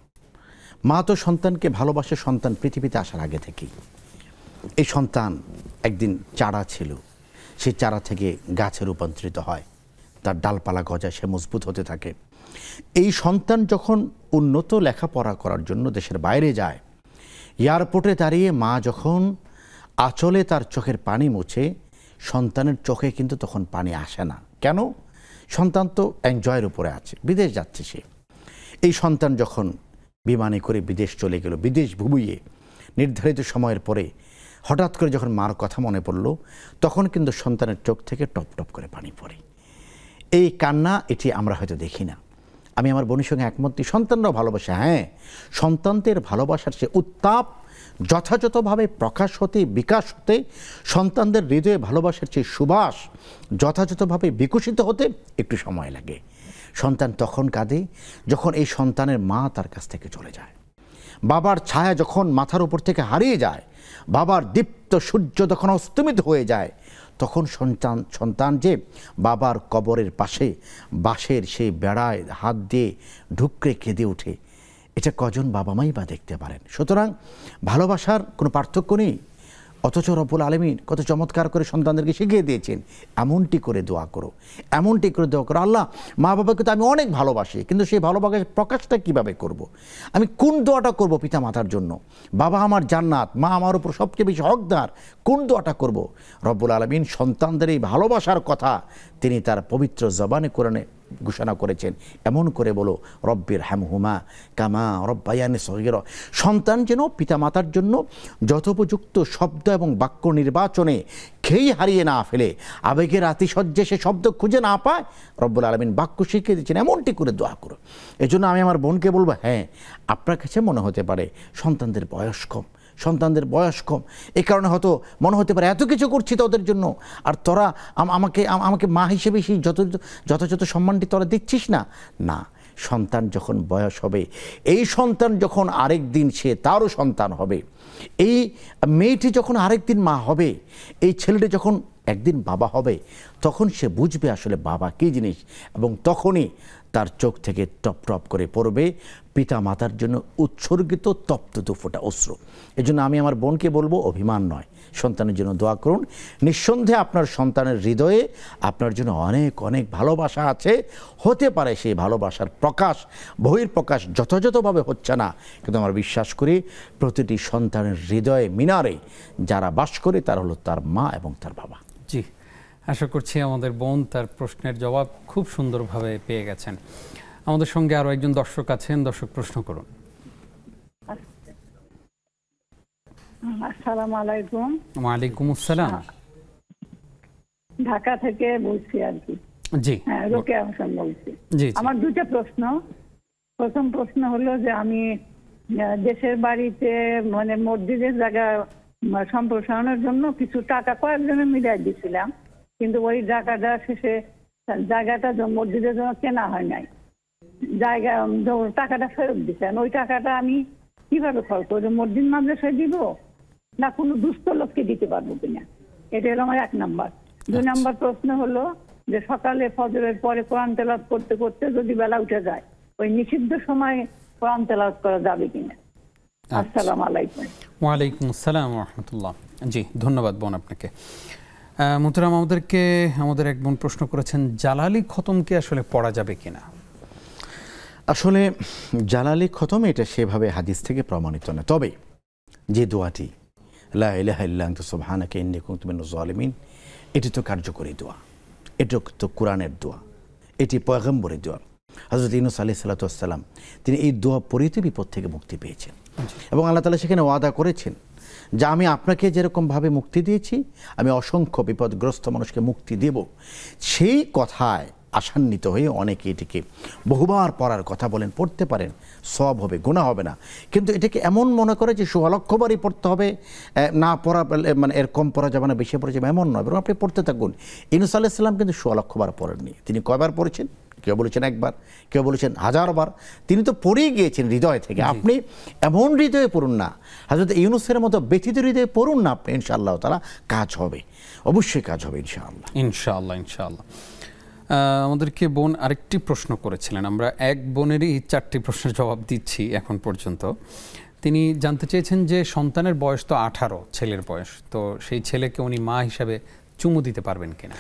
মা তো সন্তানকে ভালোবাসে সন্তান পৃথিবীতে আসার আগে থেকেই এই সন্তান একদিন চারা ছিল সেই চারা থেকে গাছে রূপান্তরিত হয় তার ডালপালা গজায় সে মজবুত হতে থাকে এই সন্তান যখন উন্নত লেখাপড়া করার জন্য দেশের বাইরে যায় এয়ারপোর্টে দাঁড়িয়ে মা যখন আচলে তার চোখের পানি মুছে সন্তানের চোখে কিন্তু তখন পানি আসে না কেন সন্তান তো এনজয়ের উপরে আছে বিদেশ যাচ্ছে সে এই সন্তান যখন বিমানে করে বিদেশ চলে গেল বিদেশ ভুবুইয়ে নির্ধারিত সময়ের পরে হঠাৎ করে যখন মার কথা মনে পড়ল তখন কিন্তু সন্তানের চোখ থেকে টপ টপ করে পানি পড়ে এই কান্না এটি আমরা হয়তো দেখি না আমি আমার বোনের সঙ্গে একমত সন্তানরাও ভালোবাসে হ্যাঁ সন্তানদের ভালোবাসার সে উত্তাপ যথাযথভাবে প্রকাশ হতে বিকাশ হতে সন্তানদের হৃদয়ে ভালোবাসার চেয়ে সুবাস যথাযথভাবে বিকশিত হতে একটু সময় লাগে সন্তান তখন কাঁদে যখন এই সন্তানের মা তার কাছ থেকে চলে যায় বাবার ছায়া যখন মাথার উপর থেকে হারিয়ে যায় বাবার দীপ্ত সূর্য তখন অস্তমিত হয়ে যায় তখন সন্তান সন্তান যে বাবার কবরের পাশে বাঁশের সেই বেড়ায় হাত দিয়ে ঢুকরে কেঁদে ওঠে এটা কজন বাবা মাই বা দেখতে পারেন সুতরাং ভালোবাসার কোনো পার্থক্য নেই অথচ রব্বুল আলমিন কত চমৎকার করে সন্তানদেরকে শিখিয়ে দিয়েছেন এমনটি করে দোয়া করো এমনটি করে দোয়া করো আল্লাহ মা বাবাকে তো আমি অনেক ভালোবাসি কিন্তু সেই ভালোবাসার প্রকাশটা কিভাবে করব। আমি কোন দোয়াটা করব পিতা মাতার জন্য বাবা আমার জান্নাত মা আমার উপর সবচেয়ে বেশি হকদার কোন দোয়াটা করব। রব্বুল আলমিন সন্তানদের এই ভালোবাসার কথা তিনি তার পবিত্র জবানে কোরআনে ঘোষণা করেছেন এমন করে বলো রব্বির হ্যামহুমা কামা রব্বায়ানি সহির সন্তান যেন পিতা মাতার জন্য যথোপযুক্ত শব্দ এবং বাক্য নির্বাচনে খেই হারিয়ে না ফেলে আবেগের আতিশয্যে সে শব্দ খুঁজে না পায় রব্বুল আলমিন বাক্য শিখিয়ে দিচ্ছেন এমনটি করে দোয়া করো এজন্য আমি আমার বোনকে বলবো হ্যাঁ আপনার কাছে মনে হতে পারে সন্তানদের বয়স কম সন্তানদের বয়স কম এই কারণে হয়তো মনে হতে পারে এত কিছু করছি তোদের জন্য আর তোরা আমাকে আমাকে মা হিসেবে সেই যত যথাযথ সম্মানটি তোরা দিচ্ছিস না না সন্তান যখন বয়স হবে এই সন্তান যখন আরেক দিন সে তারও সন্তান হবে এই মেয়েটি যখন আরেক দিন মা হবে এই ছেলেটি যখন একদিন বাবা হবে তখন সে বুঝবে আসলে বাবা কী জিনিস এবং তখনই তার চোখ থেকে টপ টপ করে পড়বে পিতা মাতার জন্য উৎসর্গিত তপ্ত দুফোটা অশ্রু জন্য আমি আমার বোনকে বলবো অভিমান নয় সন্তানের জন্য দোয়া করুন নিঃসন্দেহে আপনার সন্তানের হৃদয়ে আপনার জন্য অনেক অনেক ভালোবাসা আছে হতে পারে সেই ভালোবাসার প্রকাশ বহির প্রকাশ যথাযথভাবে হচ্ছে না কিন্তু আমার বিশ্বাস করি প্রতিটি সন্তানের হৃদয়ে মিনারে যারা বাস করে তার হলো তার মা এবং তার বাবা জি আশা করছি আমাদের বোন তার প্রশ্নের জবাব খুব সুন্দরভাবে পেয়ে গেছেন আমাদের সঙ্গে আরও একজন দর্শক আছেন দর্শক প্রশ্ন করুন আসসালামু আসসালাম হ্যাঁ, ঢাকা থেকে বলছি আর কি জি হ্যাঁ রোকেয়া হোসেন বলছি আমার দুটা প্রশ্ন প্রথম প্রশ্ন হলো যে আমি দেশের বাড়িতে মানে মসজিদের জায়গা সম্প্রসারণের জন্য কিছু টাকা কয়েকজনে মিলাই দিয়েছিলাম কিন্তু ওই টাকাটা শেষে জায়গাটা মসজিদের জন্য কেনা হয় নাই জায়গা টাকাটা ফেরত দিচ্ছেন ওই টাকাটা আমি কিভাবে খরচ করবো মসজিদ মাদ্রাসায় দিব না কোনো দুস্থ লোককে দিতে পারবো কিনা এটা হলো আমার এক নাম্বার দুই আচ্ছা। নাম্বার প্রশ্ন হলো যে সকালে ফজরের পরে কোরআন তেলাত করতে করতে যদি বেলা উঠে যায় ওই নিষিদ্ধ সময় কোরআন তেলাত করা যাবে কিনা আচ্ছা। আসসালাম আলাইকুম ওয়ালাইকুম আসসালাম রহমতুল্লাহ জি ধন্যবাদ বোন আপনাকে মোহতারাম আমাদেরকে আমাদের এক বোন প্রশ্ন করেছেন জালালি খতমকে আসলে পড়া যাবে কিনা আসলে জালালি খতম এটা সেভাবে হাদিস থেকে প্রমাণিত না তবে যে দোয়াটি লাহানাকে এটি তো কার্যকরী দোয়া এটি তো কোরআনের দোয়া এটি পয়গম্বরের দোয়া হজরত ইনুস আলি সাল্লাতাম তিনি এই দোয়া পরিতে বিপদ থেকে মুক্তি পেয়েছেন এবং আল্লাহ তালা সেখানে ওয়াদা করেছেন যা আমি আপনাকে যেরকমভাবে মুক্তি দিয়েছি আমি অসংখ্য বিপদগ্রস্ত মানুষকে মুক্তি দেব সেই কথায় আশান্বিত হয়ে অনেকে এটিকে বহুবার পড়ার কথা বলেন পড়তে পারেন সব হবে গোনা হবে না কিন্তু এটাকে এমন মনে করে যে সোয়ালক্ষবারই পড়তে হবে না পড়া মানে এরকম পড়া যাবে না বেশি পড়া যাবে এমন নয় বরং আপনি পড়তে থাকুন ইনুস ইসলাম কিন্তু সোয়ালক্ষবার পড়েননি তিনি কয়বার পড়েছেন কেউ বলেছেন একবার কেউ বলেছেন হাজারবার তিনি তো পড়েই গিয়েছেন হৃদয় থেকে আপনি এমন হৃদয়ে পড়ুন না হাজরত ইউনুসের মতো ব্যথিত হৃদয়ে পড়ুন না আপনি ইনশাআল্লাহ তারা কাজ হবে অবশ্যই কাজ হবে ইনশাআল্লাহ ইনশাআল্লাহ ইনশাআল্লাহ আমাদেরকে বোন আরেকটি প্রশ্ন করেছিলেন আমরা এক বোনেরই চারটি প্রশ্নের জবাব দিচ্ছি এখন পর্যন্ত তিনি জানতে চেয়েছেন যে সন্তানের বয়স তো আঠারো ছেলের বয়স তো সেই ছেলেকে উনি মা হিসাবে চুমু দিতে পারবেন কিনা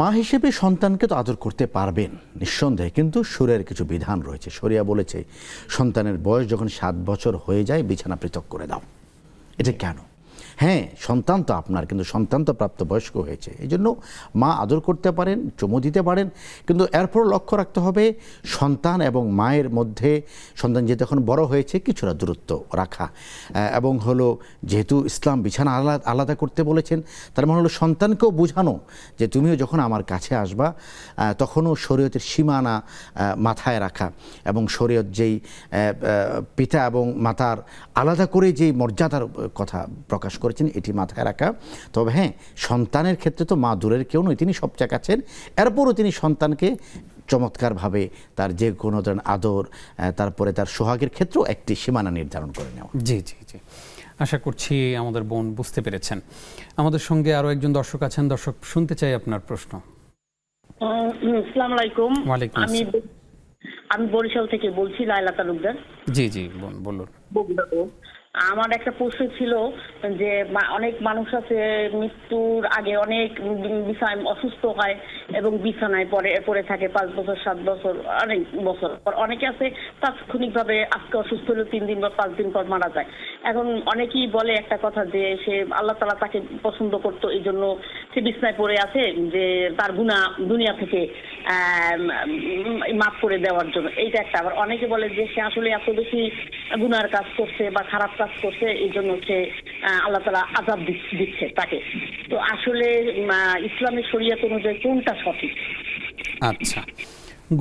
মা হিসেবে সন্তানকে তো আদর করতে পারবেন নিঃসন্দেহে কিন্তু সুরের কিছু বিধান রয়েছে সরিয়া বলেছে সন্তানের বয়স যখন সাত বছর হয়ে যায় বিছানা পৃথক করে দাও এটা কেন হ্যাঁ সন্তান তো আপনার কিন্তু সন্তান তো প্রাপ্তবয়স্ক হয়েছে এই জন্য মা আদর করতে পারেন চমু দিতে পারেন কিন্তু এরপর লক্ষ্য রাখতে হবে সন্তান এবং মায়ের মধ্যে সন্তান যেহেতু এখন বড় হয়েছে কিছুটা দূরত্ব রাখা এবং হলো যেহেতু ইসলাম বিছানা আলাদা আলাদা করতে বলেছেন তার মানে হলো সন্তানকেও বোঝানো যে তুমিও যখন আমার কাছে আসবা তখনও শরীয়তের সীমানা মাথায় রাখা এবং শরীয়ত যেই পিতা এবং মাতার আলাদা করে যেই মর্যাদার কথা প্রকাশ করেছেন এটি মাথায় রাখা তবে হ্যাঁ সন্তানের ক্ষেত্রে তো মা দূরের কেউ নয় তিনি সবচেয়ে কাছেন এরপরও তিনি সন্তানকে চমৎকারভাবে তার যে কোনো ধরনের আদর তারপরে তার সোহাগের ক্ষেত্রেও একটি সীমানা নির্ধারণ করে নেওয়া জি জি জি আশা করছি আমাদের বোন বুঝতে পেরেছেন আমাদের সঙ্গে আরও একজন দর্শক আছেন দর্শক শুনতে চাই আপনার প্রশ্ন আমি আমি বরিশাল থেকে বলছি লাইলা তালুকদার জি জি বলুন আমার একটা প্রশ্ন ছিল যে অনেক মানুষ আছে মৃত্যুর আগে অনেক বিছানায় অসুস্থ হয় এবং বিছানায় পরে পড়ে থাকে পাঁচ বছর সাত বছর অনেক বছর পর অনেকে আছে তাৎক্ষণিকভাবে আজকে অসুস্থ হলে তিন দিন বা পাঁচ দিন পর মারা যায় এখন অনেকেই বলে একটা কথা যে সে আল্লাহ তালা তাকে পছন্দ করতো এই জন্য সে বিছনায় পড়ে আছে যে তার গুণা দুনিয়া থেকে মাফ করে দেওয়ার জন্য এইটা একটা আবার অনেকে বলে যে সে আসলে এত বেশি গুনার কাজ করছে বা খারাপ কাজ কাজ করছে এই জন্য হচ্ছে আল্লাহ তালা আজাব দিচ্ছে তাকে তো আসলে ইসলামের শরিয়াত অনুযায়ী কোনটা সঠিক আচ্ছা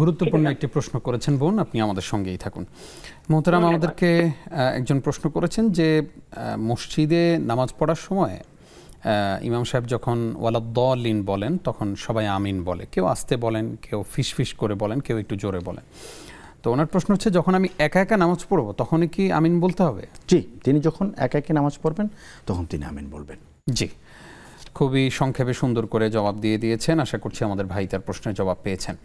গুরুত্বপূর্ণ একটি প্রশ্ন করেছেন বোন আপনি আমাদের সঙ্গেই থাকুন মোহতারাম আমাদেরকে একজন প্রশ্ন করেছেন যে মসজিদে নামাজ পড়ার সময় ইমাম সাহেব যখন ওয়ালাদ্দলিন বলেন তখন সবাই আমিন বলে কেউ আসতে বলেন কেউ ফিস ফিস করে বলেন কেউ একটু জোরে বলেন তো ওনার প্রশ্ন হচ্ছে যখন আমি একা একা নামাজ পড়বো তখন কি আমিন বলতে হবে জি তিনি যখন একা একা নামাজ পড়বেন তখন তিনি আমিন বলবেন জি খুবই সংক্ষেপে সুন্দর করে জবাব দিয়ে দিয়েছেন আশা করছি আমাদের ভাই তার প্রশ্নের জবাব পেয়েছেন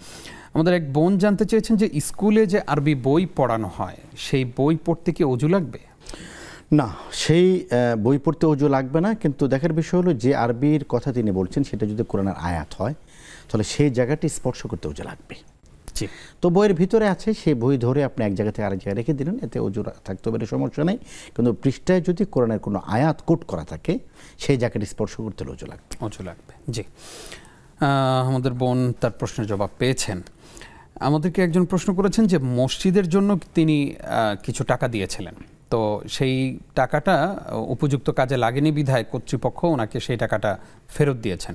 আমাদের এক বোন জানতে চেয়েছেন যে স্কুলে যে আরবি বই পড়ানো হয় সেই বই পড়তে কি অজু লাগবে না সেই বই পড়তে অজু লাগবে না কিন্তু দেখার বিষয় হলো যে আরবির কথা তিনি বলছেন সেটা যদি কোরআনার আয়াত হয় তাহলে সেই জায়গাটি স্পর্শ করতে অজু লাগবে তো বইয়ের ভিতরে আছে সেই বই ধরে আপনি এক জায়গা থেকে আরেক জায়গায় রেখে দিলেন এতে অজু থাকতে পারে সমস্যা নেই কিন্তু পৃষ্ঠায় যদি কোরআনের কোনো আয়াত কোট করা থাকে সেই জায়গাটি স্পর্শ করতে লজু লাগবে অজু লাগবে জি আমাদের বোন তার প্রশ্নের জবাব পেয়েছেন আমাদেরকে একজন প্রশ্ন করেছেন যে মসজিদের জন্য তিনি কিছু টাকা দিয়েছিলেন তো সেই টাকাটা উপযুক্ত কাজে লাগেনি বিধায় কর্তৃপক্ষ ওনাকে সেই টাকাটা ফেরত দিয়েছেন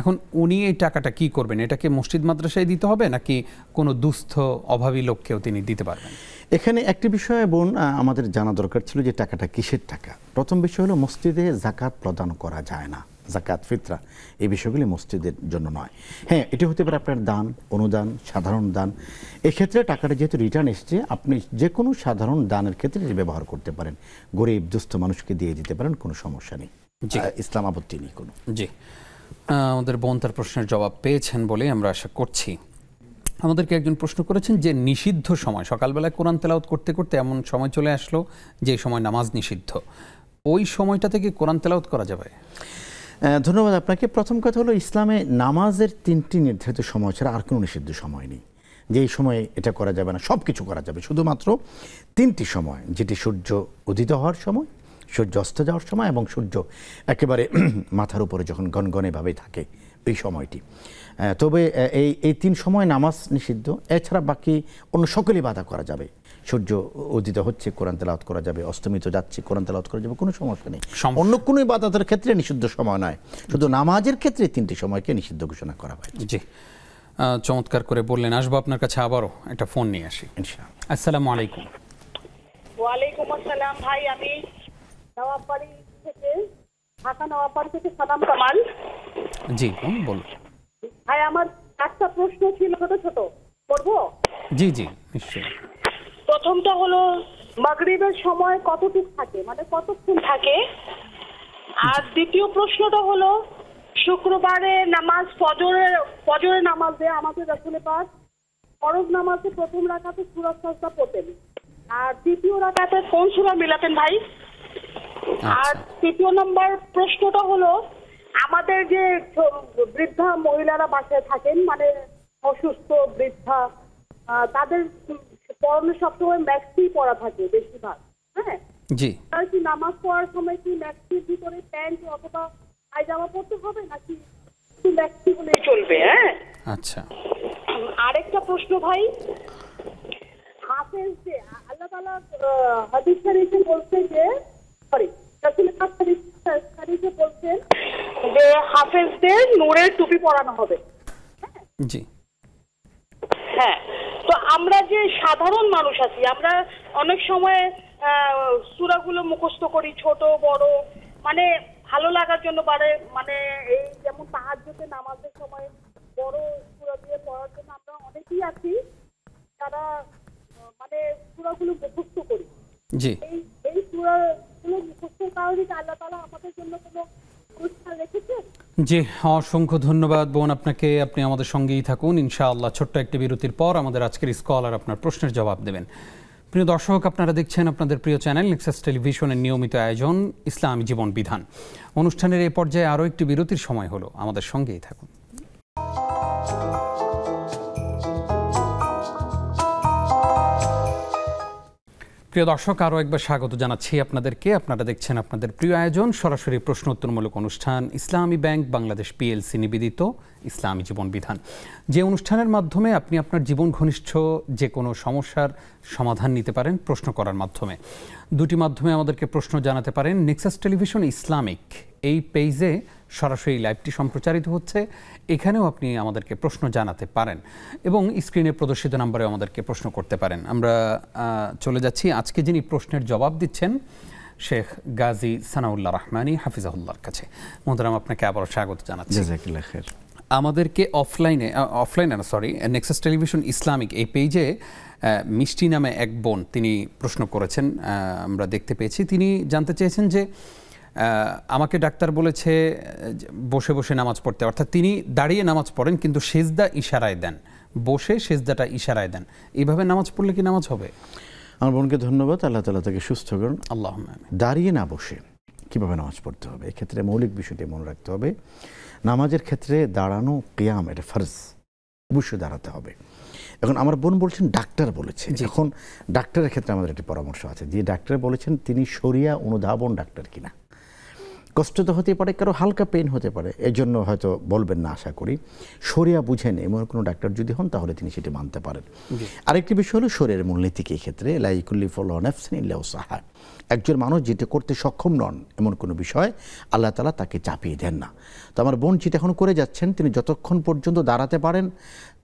এখন উনি এই টাকাটা কি করবেন এটাকে মসজিদ মাদ্রাসায় দিতে হবে নাকি কোনো দুস্থ অভাবী লোককেও তিনি দিতে পারবেন এখানে একটি বিষয়ে বোন আমাদের জানা দরকার ছিল যে টাকাটা কিসের টাকা প্রথম বিষয় হলো মসজিদে জাকাত প্রদান করা যায় না জাকাত ফিতরা এই বিষয়গুলি মসজিদের জন্য নয় হ্যাঁ এটি হতে পারে আপনার দান অনুদান সাধারণ দান এক্ষেত্রে টাকাটা যেহেতু রিটার্ন এসেছে আপনি যে কোনো সাধারণ দানের ক্ষেত্রে ব্যবহার করতে পারেন গরিব দুস্থ মানুষকে দিয়ে দিতে পারেন কোনো সমস্যা নেই ইসলাম আপত্তি নেই কোনো জি আমাদের বোন তার প্রশ্নের জবাব পেয়েছেন বলে আমরা আশা করছি আমাদেরকে একজন প্রশ্ন করেছেন যে নিষিদ্ধ সময় সকালবেলায় কোরআন তেলাওত করতে করতে এমন সময় চলে আসলো যে সময় নামাজ নিষিদ্ধ ওই সময়টা থেকে কোরআন তেলাওত করা যাবে ধন্যবাদ আপনাকে প্রথম কথা হলো ইসলামে নামাজের তিনটি নির্ধারিত সময় ছাড়া আর কোনো নিষিদ্ধ সময় নেই যে সময়ে এটা করা যাবে না সব কিছু করা যাবে শুধুমাত্র তিনটি সময় যেটি সূর্য উদিত হওয়ার সময় সূর্য অস্ত যাওয়ার সময় এবং সূর্য একেবারে (clears throat) মাথার উপরে যখন গনগনেভাবে থাকে এই সময়টি তবে এই এই তিন সময় নামাজ নিষিদ্ধ এছাড়া বাকি অন্য সকলেই বাধা করা যাবে সূর্য উদিত হচ্ছে কোরআন তেলাওয়াত করা যাবে অস্তমিত যাচ্ছে কোরআন তেলাওয়াত করা যাবে কোনো সমস্যা নেই অন্য কোনো ইবাদতের ক্ষেত্রে নিষিদ্ধ সময় নয় শুধু নামাজের ক্ষেত্রে তিনটি সময়কে নিষিদ্ধ ঘোষণা করা হয়েছে জি চমৎকার করে বললেন আসবো আপনার কাছে আবারও একটা ফোন নিয়ে আসি আসসালামু আলাইকুম ওয়ালাইকুম আসসালাম ভাই আমি আমার একটা প্রশ্ন ছিল ছোট ছোট করবো জি জি নিশ্চয়ই প্রথমটা হলো মাগরিবের সময় কতটুক থাকে মানে কতক্ষণ থাকে আর দ্বিতীয় প্রশ্নটা হলো শুক্রবারে নামাজ ফজরের ফজরের নামাজে আমাদের রাসুলে পাস ফরজ নামাজে প্রথম রাখাতে সুরা সস্তা পড়তেন আর দ্বিতীয় রাখাতে কোন সুরা মিলাতেন ভাই আচ্ছা। আর তৃতীয় নম্বর প্রশ্নটা হলো আমাদের যে বৃদ্ধা মহিলারা বাসায় থাকেন মানে অসুস্থ বৃদ্ধা তাদের পড়ানো সবসময় ম্যাক্সি পড়া থাকে বেশিরভাগ হ্যাঁ কি নামাজ পড়ার সময় কি ম্যাক্সির ভিতরে প্যান্ট অথবা পায়জামা পড়তে হবে নাকি ম্যাক্সি হলে চলবে হ্যাঁ আচ্ছা আরেকটা প্রশ্ন ভাই হাফেজ যে আল্লাহ তাআলা হাদিস শরীফে বলছেন যে সরি রাসূল বলছেন যে হাফেজদের নূরের টুপি পরানো হবে হ্যাঁ? জি হ্যাঁ তো আমরা যে সাধারণ মানুষ আছি আমরা অনেক সময় সুরাগুলো মুখস্থ করি ছোট বড় মানে ভালো লাগার জন্য পারে মানে এই যেমন তাহাজ্যতে নামাজের সময় বড় সুরা দিয়ে পড়ার জন্য আমরা অনেকেই আছি তারা মানে সুরাগুলো মুখস্থ করি জি এই এই সুরাগুলো মুখস্থ কারণে আল্লাহ তারা আমাদের জন্য কোনো পুরস্কার রেখেছে জি অসংখ্য ধন্যবাদ বোন আপনাকে আপনি আমাদের সঙ্গেই থাকুন ইনশাআল্লাহ ছোট্ট একটি বিরতির পর আমাদের আজকের স্কলার আপনার প্রশ্নের জবাব দেবেন প্রিয় দর্শক আপনারা দেখছেন আপনাদের প্রিয় চ্যানেল নেক্সাস টেলিভিশনের নিয়মিত আয়োজন ইসলামী জীবন বিধান অনুষ্ঠানের এ পর্যায়ে আরও একটি বিরতির সময় হলো আমাদের সঙ্গেই থাকুন প্রিয় দর্শক আরও একবার স্বাগত জানাচ্ছি আপনাদেরকে আপনারা দেখছেন আপনাদের প্রিয় আয়োজন সরাসরি প্রশ্নোত্তরমূলক অনুষ্ঠান ইসলামী ব্যাংক বাংলাদেশ পিএলসি নিবেদিত ইসলামী জীবন বিধান যে অনুষ্ঠানের মাধ্যমে আপনি আপনার জীবন ঘনিষ্ঠ যে কোনো সমস্যার সমাধান নিতে পারেন প্রশ্ন করার মাধ্যমে দুটি মাধ্যমে আমাদেরকে প্রশ্ন জানাতে পারেন নেক্সাস টেলিভিশন ইসলামিক এই পেজে সরাসরি লাইভটি সম্প্রচারিত হচ্ছে এখানেও আপনি আমাদেরকে প্রশ্ন জানাতে পারেন এবং স্ক্রিনে প্রদর্শিত নাম্বারেও আমাদেরকে প্রশ্ন করতে পারেন আমরা চলে যাচ্ছি আজকে যিনি প্রশ্নের জবাব দিচ্ছেন শেখ গাজী সানাউল্লাহ রহমানি হাফিজাহুল্লাহর কাছে মোহতারাম আপনাকে আবারও স্বাগত জানাচ্ছি আমাদেরকে অফলাইনে অফলাইনে না সরি নেক্সাস টেলিভিশন ইসলামিক এই পেজে মিষ্টি নামে এক বোন তিনি প্রশ্ন করেছেন আমরা দেখতে পেয়েছি তিনি জানতে চেয়েছেন যে আমাকে ডাক্তার বলেছে বসে বসে নামাজ পড়তে অর্থাৎ তিনি দাঁড়িয়ে নামাজ পড়েন কিন্তু সেজদা ইশারায় দেন বসে সেজদাটা ইশারায় দেন এইভাবে নামাজ পড়লে কি নামাজ হবে আমার বোনকে ধন্যবাদ আল্লাহ তালা তাকে সুস্থ করুন আল্লাহ দাঁড়িয়ে না বসে কীভাবে নামাজ পড়তে হবে এক্ষেত্রে মৌলিক বিষয়টি মনে রাখতে হবে নামাজের ক্ষেত্রে দাঁড়ানো কেয়াম এটা ফার্জ অবশ্যই দাঁড়াতে হবে এখন আমার বোন বলছেন ডাক্তার বলেছে এখন ডাক্তারের ক্ষেত্রে আমাদের একটি পরামর্শ আছে যে ডাক্তার বলেছেন তিনি সরিয়া অনুধাবন ডাক্তার কিনা কষ্ট তো হতে পারে কারো হালকা পেন হতে পারে এর জন্য হয়তো বলবেন না আশা করি সরিয়া বুঝেন এমন কোনো ডাক্তার যদি হন তাহলে তিনি সেটি মানতে পারেন আরেকটি বিষয় হলো শরীরের মূলনীতিকে ক্ষেত্রে লাইকুল্লি ফলনফসিন ইল্লাহ সাহা একজন মানুষ যেটা করতে সক্ষম নন এমন কোনো বিষয় আল্লাহ তালা তাকে চাপিয়ে দেন না তো আমার বোন যেটা এখন করে যাচ্ছেন তিনি যতক্ষণ পর্যন্ত দাঁড়াতে পারেন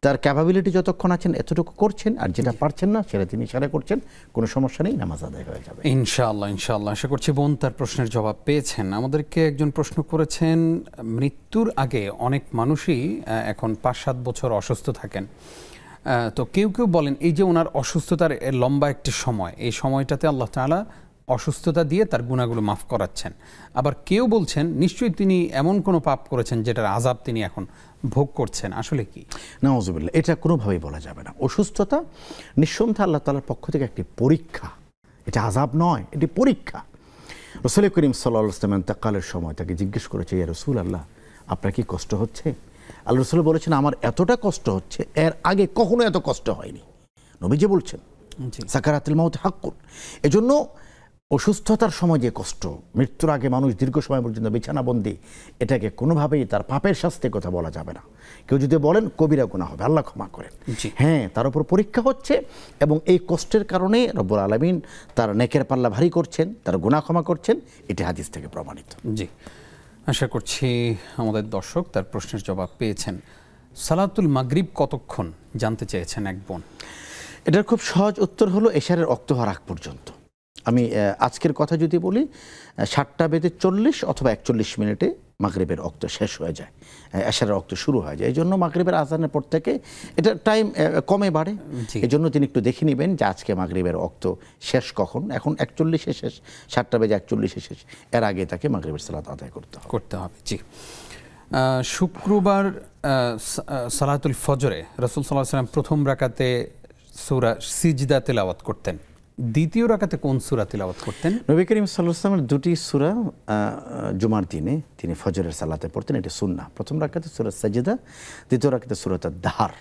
তার ক্যাপাবিলিটি যতক্ষণ আছেন এতটুকু করছেন আর যেটা পারছেন না সেটা তিনি ইশারা করছেন কোনো সমস্যা নেই নামাজ আদায় হয়ে যাবে ইনশাআল্লাহ ইনশাআল্লাহ আশা করছি বোন তার প্রশ্নের জবাব পেয়েছেন আমাদেরকে একজন প্রশ্ন করেছেন মৃত্যুর আগে অনেক মানুষই এখন পাঁচ সাত বছর অসুস্থ থাকেন তো কেউ কেউ বলেন এই যে ওনার অসুস্থতার লম্বা একটি সময় এই সময়টাতে আল্লাহ তালা অসুস্থতা দিয়ে তার গুণাগুলো মাফ করাচ্ছেন আবার কেউ বলছেন নিশ্চয়ই তিনি এমন কোনো পাপ করেছেন যেটার আজাব তিনি এখন ভোগ করছেন আসলে কি নওয়াজুবিল্লা এটা কোনোভাবেই বলা যাবে না অসুস্থতা নিঃসন্দেহে আল্লাহ তালার পক্ষ থেকে একটি পরীক্ষা এটা আজাব নয় এটি পরীক্ষা রসুল করিম সাল্লাহ ইসলামেন তাকালের সময় তাকে জিজ্ঞেস করেছে ইয়া রসুল আল্লাহ আপনার কি কষ্ট হচ্ছে আল্লাহ রসুল বলেছেন আমার এতটা কষ্ট হচ্ছে এর আগে কখনো এত কষ্ট হয়নি নবীজি বলছেন সাকারাতিল মাহুদ হাক্কুন এজন্য অসুস্থতার সময় যে কষ্ট মৃত্যুর আগে মানুষ দীর্ঘ সময় পর্যন্ত বিছানাবন্দি এটাকে কোনোভাবেই তার পাপের শাস্তির কথা বলা যাবে না কেউ যদি বলেন কবিরা গুণা হবে আল্লাহ ক্ষমা করেন হ্যাঁ তার উপর পরীক্ষা হচ্ছে এবং এই কষ্টের কারণে রব্বুল আলমিন তার নেকের পাল্লা ভারী করছেন তার গুণা ক্ষমা করছেন এটি হাদিস থেকে প্রমাণিত জি আশা করছি আমাদের দর্শক তার প্রশ্নের জবাব পেয়েছেন সালাতুল মাগরিব কতক্ষণ জানতে চেয়েছেন এক বোন এটার খুব সহজ উত্তর হলো এশারের অক্ত হওয়ার আগ পর্যন্ত আমি আজকের কথা যদি বলি সাতটা বেদে চল্লিশ অথবা একচল্লিশ মিনিটে মাগরীবের অক্ত শেষ হয়ে যায় এশারের অক্ত শুরু হয়ে যায় এই জন্য মাগরীবের আজানের পর থেকে এটা টাইম কমে বাড়ে এই জন্য তিনি একটু দেখে নেবেন যে আজকে মাগরীবের অক্ত শেষ কখন এখন একচল্লিশে শেষ সাতটা বেজে একচল্লিশে শেষ এর আগে তাকে মাগরীবের সালাত আদায় করতে হবে করতে হবে জি শুক্রবার সালাতুল ফজরে রসুল সাল্লাহ সাল্লাম প্রথম রাকাতে সৌরা সিজদা তেলাওয়াত করতেন দ্বিতীয় রাকাতে কোন সুরা তিলাবাত করতেন নবী করিম সাল্লাহামের দুটি সুরা জুমার দিনে তিনি ফজরের সালাতে পড়তেন এটি সুন্না প্রথম রাকাতে সুরা সাজেদা দ্বিতীয় রাকাতে সুরাত দাহার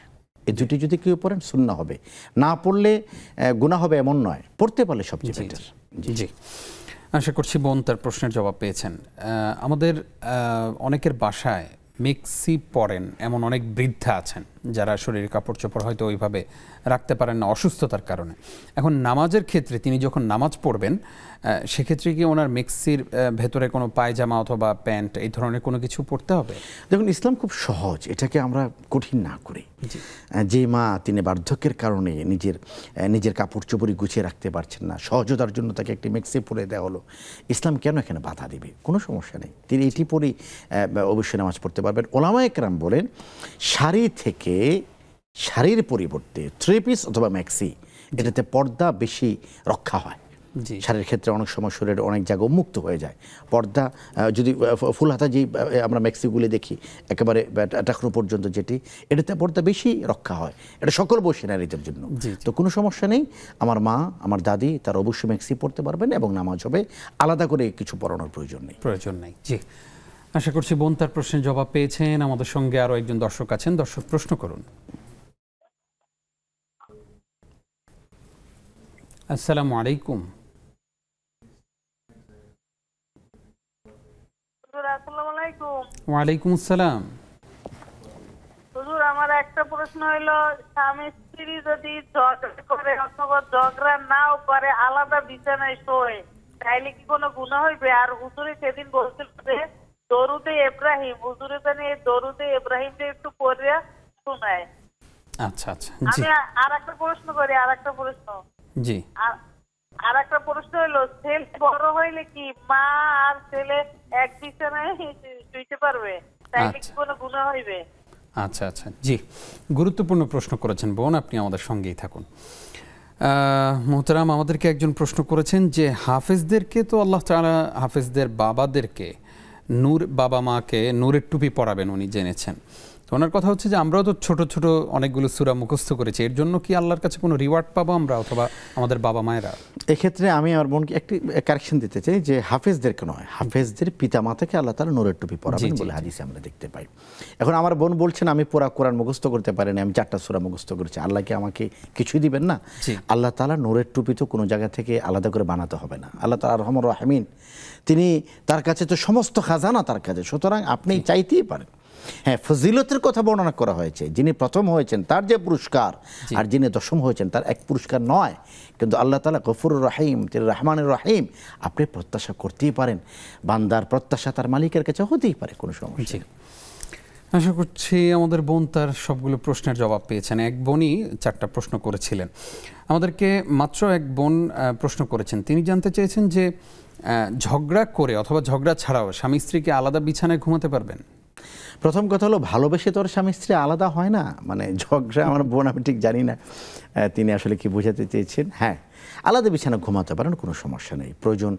এই দুটি যদি কেউ পড়েন সুন্না হবে না পড়লে গুণা হবে এমন নয় পড়তে পারলে সবচেয়ে বেটার জি আশা করছি বোন তার প্রশ্নের জবাব পেয়েছেন আমাদের অনেকের বাসায় মেক্সি পরেন এমন অনেক বৃদ্ধা আছেন যারা শরীরের কাপড় চোপড় হয়তো ওইভাবে রাখতে পারেন না অসুস্থতার কারণে এখন নামাজের ক্ষেত্রে তিনি যখন নামাজ পড়বেন সেক্ষেত্রে কি ওনার মেক্সির ভেতরে কোনো পায়জামা অথবা প্যান্ট এই ধরনের কোনো কিছু পড়তে হবে দেখুন ইসলাম খুব সহজ এটাকে আমরা কঠিন না করি যে মা তিনি বার্ধক্যের কারণে নিজের নিজের কাপড় চোপড়ি গুছিয়ে রাখতে পারছেন না সহজতার জন্য তাকে একটি মেক্সি পরে দেওয়া হলো ইসলাম কেন এখানে বাধা দেবে কোনো সমস্যা নেই তিনি এটি পরেই অবশ্যই নামাজ পড়তে পারবেন ওলামা একরাম বলেন শাড়ি থেকে শাড়ির পরিবর্তে থ্রি পিস অথবা ম্যাক্সি এটাতে পর্দা বেশি রক্ষা হয় শাড়ির ক্ষেত্রে অনেক সময় শরীরের অনেক জায়গা মুক্ত হয়ে যায় পর্দা যদি ফুল হাতা যেই আমরা ম্যাক্সিগুলি দেখি একেবারে টাকরো পর্যন্ত যেটি এটাতে পর্দা বেশি রক্ষা হয় এটা সকল বসে নারীদের জন্য তো কোনো সমস্যা নেই আমার মা আমার দাদি তার অবশ্যই ম্যাক্সি পড়তে পারবেন এবং নামাজ হবে আলাদা করে কিছু পড়ানোর প্রয়োজন নেই প্রয়োজন নেই জি আশা করছি বোন তার প্রশ্নের জবাব পেয়েছেন আমাদের সঙ্গে আরও একজন দর্শক আছেন দর্শক প্রশ্ন করুন আসসালামু আলাইকুম আলাইকুম আলাইকুম হুজুর আমার একটা প্রশ্ন হলো স্বামী স্ত্রী যদি ঝগড়া করে অথবা ঝগড়া নাও করে আলাদা বিছানায় শোয় তাইলে কি কোনো গুনাহ হইবে আর হুজুরে সেদিন বলছিল যে দরুদে ইব্রাহিম হুজুরে জানি এই দরুদে ইব্রাহিমটা একটু পড়ে শোনায় আচ্ছা আচ্ছা আমি আর একটা প্রশ্ন করি আর একটা প্রশ্ন জি আর একটা প্রশ্ন হইলো ছেলে বড় হইলে কি মা আর ছেলে এক পারবে আচ্ছা।, আচ্ছা আচ্ছা জি গুরুত্বপূর্ণ প্রশ্ন করেছেন বোন আপনি আমাদের সঙ্গেই থাকুন মোহতারাম আমাদেরকে একজন প্রশ্ন করেছেন যে হাফেজদেরকে তো আল্লাহ তালা হাফেজদের বাবাদেরকে নূর বাবা মাকে নূরের টুপি পরাবেন উনি জেনেছেন ওনার কথা হচ্ছে যে আমরাও তো ছোট ছোট অনেকগুলো সুরা মুখস্থ করেছি এর জন্য কি আল্লাহর কাছে কোনো রিওয়ার্ড পাবো আমরা অথবা আমাদের বাবা মায়েরা এক্ষেত্রে আমি আমার বোনকে একটি কারেকশন দিতে চাই যে হাফেজদেরকে নয় হাফেজদের পিতা মাতাকে আল্লাহ তালা নোরের টুপি পরাবেন বলে হাদিসে আমরা দেখতে পাই এখন আমার বোন বলছেন আমি পুরা কোরআন মুখস্থ করতে পারিনি আমি চারটা সুরা মুখস্থ করেছি আল্লাহকে আমাকে কিছুই দিবেন না আল্লাহ তালা নোরের টুপি তো কোনো জায়গা থেকে আলাদা করে বানাতে হবে না আল্লাহ তালা রহমর রহমিন তিনি তার কাছে তো সমস্ত খাজানা তার কাছে সুতরাং আপনি চাইতেই পারেন হ্যাঁ ফজিলতের কথা বর্ণনা করা হয়েছে যিনি প্রথম হয়েছেন তার যে পুরস্কার আর যিনি দশম হয়েছেন তার এক পুরস্কার নয় কিন্তু আল্লাহ তালা গফুর রাহিম তিনি রহমানুর রাহিম আপনি প্রত্যাশা করতেই পারেন বান্দার প্রত্যাশা তার মালিকের কাছে হতেই পারে কোনো সমস্যা আশা করছি আমাদের বোন তার সবগুলো প্রশ্নের জবাব পেয়েছেন এক বোনই চারটা প্রশ্ন করেছিলেন আমাদেরকে মাত্র এক বোন প্রশ্ন করেছেন তিনি জানতে চেয়েছেন যে ঝগড়া করে অথবা ঝগড়া ছাড়াও স্বামী স্ত্রীকে আলাদা বিছানায় ঘুমাতে পারবেন প্রথম কথা হলো ভালোবেসে তোর স্বামী স্ত্রী আলাদা হয় না মানে ঝগড়া আমার বোন আমি ঠিক জানি না তিনি আসলে কি বোঝাতে চেয়েছেন হ্যাঁ আলাদা বিছানা ঘুমাতে পারেন কোনো সমস্যা নেই প্রয়োজন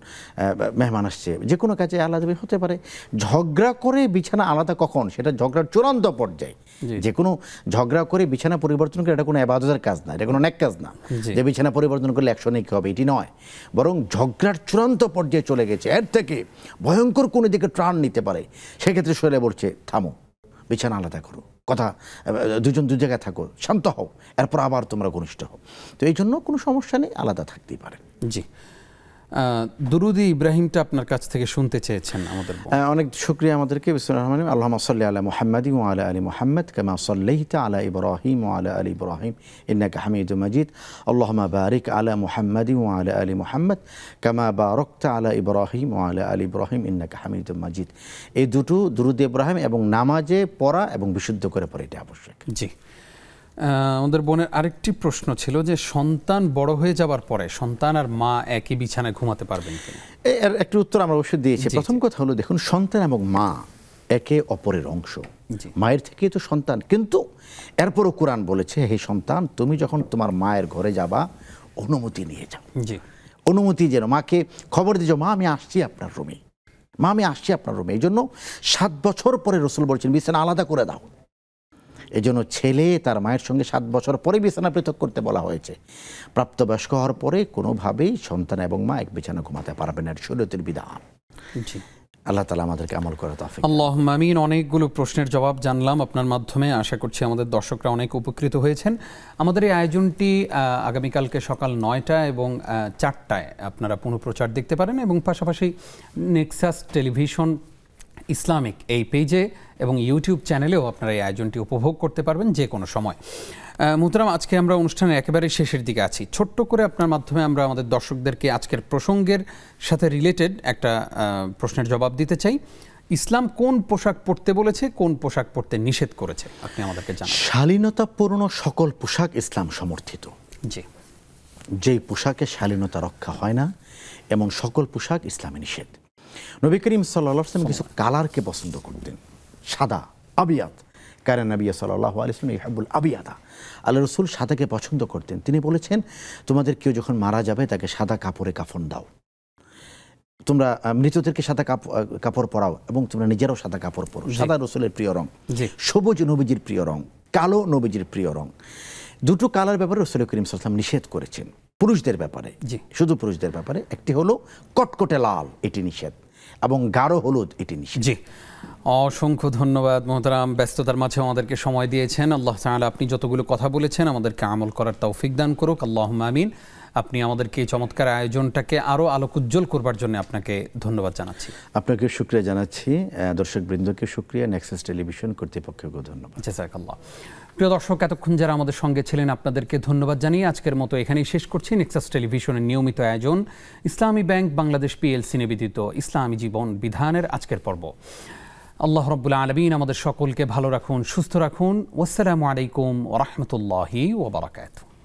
মেহমান আসছে যে কোনো কাজে আলাদা হতে পারে ঝগড়া করে বিছানা আলাদা কখন সেটা ঝগড়ার চূড়ান্ত পর্যায়ে যে কোনো ঝগড়া করে বিছানা পরিবর্তন করে এটা কোনো আবাদতের কাজ না এটা কোনো অনেক কাজ না যে বিছানা পরিবর্তন করলে একশো নেই হবে এটি নয় বরং ঝগড়ার চূড়ান্ত পর্যায়ে চলে গেছে এর থেকে ভয়ঙ্কর কোনো দিকে ট্রাণ নিতে পারে সেক্ষেত্রে শৈলে বলছে থামো বিছানা আলাদা করো কথা দুজন দু জায়গায় থাকো শান্ত হও এরপর আবার তোমরা ঘনিষ্ঠ হও তো এই জন্য কোনো সমস্যা নেই আলাদা থাকতেই পারে জি দুরুদি ইব্রাহিমটা আপনার কাছ থেকে শুনতে চেয়েছেন আমাদের অনেক শুক্রিয়া আমাদেরকে বিসমুল রহমান আল্লাহ সাল্লি আলা মোহাম্মদি ও আলা আলী মোহাম্মদ কামা সাল্লাহিতা আলা ইব্রাহিম ও আলা আলী ইব্রাহিম ইন্নাকা হামিদ মজিদ আল্লাহমা বারিক আলা মোহাম্মদি ও আলা আলী মোহাম্মদ কামা বারকতা আলা ইব্রাহিম ও আলা আলী ইব্রাহিম ইন্নাকা হামিদ মজিদ এই দুটো দুরুদ ইব্রাহিম এবং নামাজে পড়া এবং বিশুদ্ধ করে পড়া এটা আবশ্যক জি আমাদের বোনের আরেকটি প্রশ্ন ছিল যে সন্তান বড় হয়ে যাবার পরে সন্তান আর মা একই বিছানায় ঘুমাতে পারবেন এর একটি উত্তর আমরা অবশ্যই দিয়েছি প্রথম কথা হলো দেখুন সন্তান এবং মা একে অপরের অংশ মায়ের থেকেই তো সন্তান কিন্তু এরপরও কোরআন বলেছে হে সন্তান তুমি যখন তোমার মায়ের ঘরে যাবা অনুমতি নিয়ে যাও অনুমতি যেন মাকে খবর দিয়ে মা আমি আসছি আপনার রুমে মা আমি আসছি আপনার রুমে এই জন্য সাত বছর পরে রসুল বলছেন বিছানা আলাদা করে দাও এজন্য ছেলে তার মায়ের সঙ্গে সাত বছর পরে বিছানা পৃথক করতে বলা হয়েছে প্রাপ্তবয়স্ক হওয়ার পরে কোনোভাবেই সন্তান এবং মা এক বিছানা ঘুমাতে পারবে না শরীয়তের বিধান জি আল্লাহ তালা আমাদেরকে আমল করে তাফিক আল্লাহ মামিন অনেকগুলো প্রশ্নের জবাব জানলাম আপনার মাধ্যমে আশা করছি আমাদের দর্শকরা অনেক উপকৃত হয়েছেন আমাদের এই আয়োজনটি আগামীকালকে সকাল নয়টায় এবং চারটায় আপনারা পুনঃপ্রচার দেখতে পারেন এবং পাশাপাশি নেক্সাস টেলিভিশন ইসলামিক এই পেজে এবং ইউটিউব চ্যানেলেও আপনারা এই আয়োজনটি উপভোগ করতে পারবেন যে কোনো সময় মুতরাম আজকে আমরা অনুষ্ঠানের একেবারে শেষের দিকে আছি ছোট্ট করে আপনার মাধ্যমে আমরা আমাদের দর্শকদেরকে আজকের প্রসঙ্গের সাথে রিলেটেড একটা প্রশ্নের জবাব দিতে চাই ইসলাম কোন পোশাক পরতে বলেছে কোন পোশাক পরতে নিষেধ করেছে আপনি আমাদেরকে জানান শালীনতাপূর্ণ সকল পোশাক ইসলাম সমর্থিত জি যেই পোশাকে শালীনতা রক্ষা হয় না এমন সকল পোশাক ইসলামে নিষেধ নবী করিম সাল্লাম কিছু কালারকে পছন্দ করতেন সাদা আবিয়াত কারেন আবিয়া সাল্লাহ আলিয়াম ইহাবুল আবিয়াদা আল্লাহ রসুল সাদাকে পছন্দ করতেন তিনি বলেছেন তোমাদের কেউ যখন মারা যাবে তাকে সাদা কাপড়ে কাফন দাও তোমরা মৃতদেরকে সাদা কাপড় পরাও এবং তোমরা নিজেরাও সাদা কাপড় পরো সাদা রসুলের প্রিয় রং সবুজ নবীজির প্রিয় রং কালো নবীজির প্রিয় রং দুটো কালার ব্যাপারে রসুল করিম সাল্লাম নিষেধ করেছেন পুরুষদের ব্যাপারে শুধু পুরুষদের ব্যাপারে একটি হলো কটকটে লাল এটি নিষেধ এবং গাঢ় হলুদ এটি নিষেধ জি অসংখ্য ধন্যবাদ মোহতারাম ব্যস্ততার মাঝে আমাদেরকে সময় দিয়েছেন আল্লাহ তাহলে আপনি যতগুলো কথা বলেছেন আমাদেরকে আমল করার তৌফিক দান করুক আল্লাহ আমিন আপনি আমাদেরকে এই চমৎকার আয়োজনটাকে আরও আলোক উজ্জ্বল করবার জন্য আপনাকে ধন্যবাদ জানাচ্ছি আপনাকে শুক্রিয়া জানাচ্ছি দর্শকবৃন্দকে শুক্রিয়া নেক্সাস টেলিভিশন কর্তৃপক্ষকেও ধন্যবাদ জাজাকাল্লাহ প্রিয় দর্শক এতক্ষণ যারা আমাদের সঙ্গে ছিলেন আপনাদেরকে ধন্যবাদ জানিয়ে আজকের মতো এখানেই শেষ করছি নেক্সাস টেলিভিশনের নিয়মিত আয়োজন ইসলামী ব্যাংক বাংলাদেশ পিএলসি নিবেদিত ইসলামী জীবন বিধানের আজকের পর্ব আল্লাহ রব আলমিন আমাদের সকলকে ভালো রাখুন সুস্থ রাখুন ওসালামু আলাইকুম ওরহমতুল্লাহি ওবরাকাতু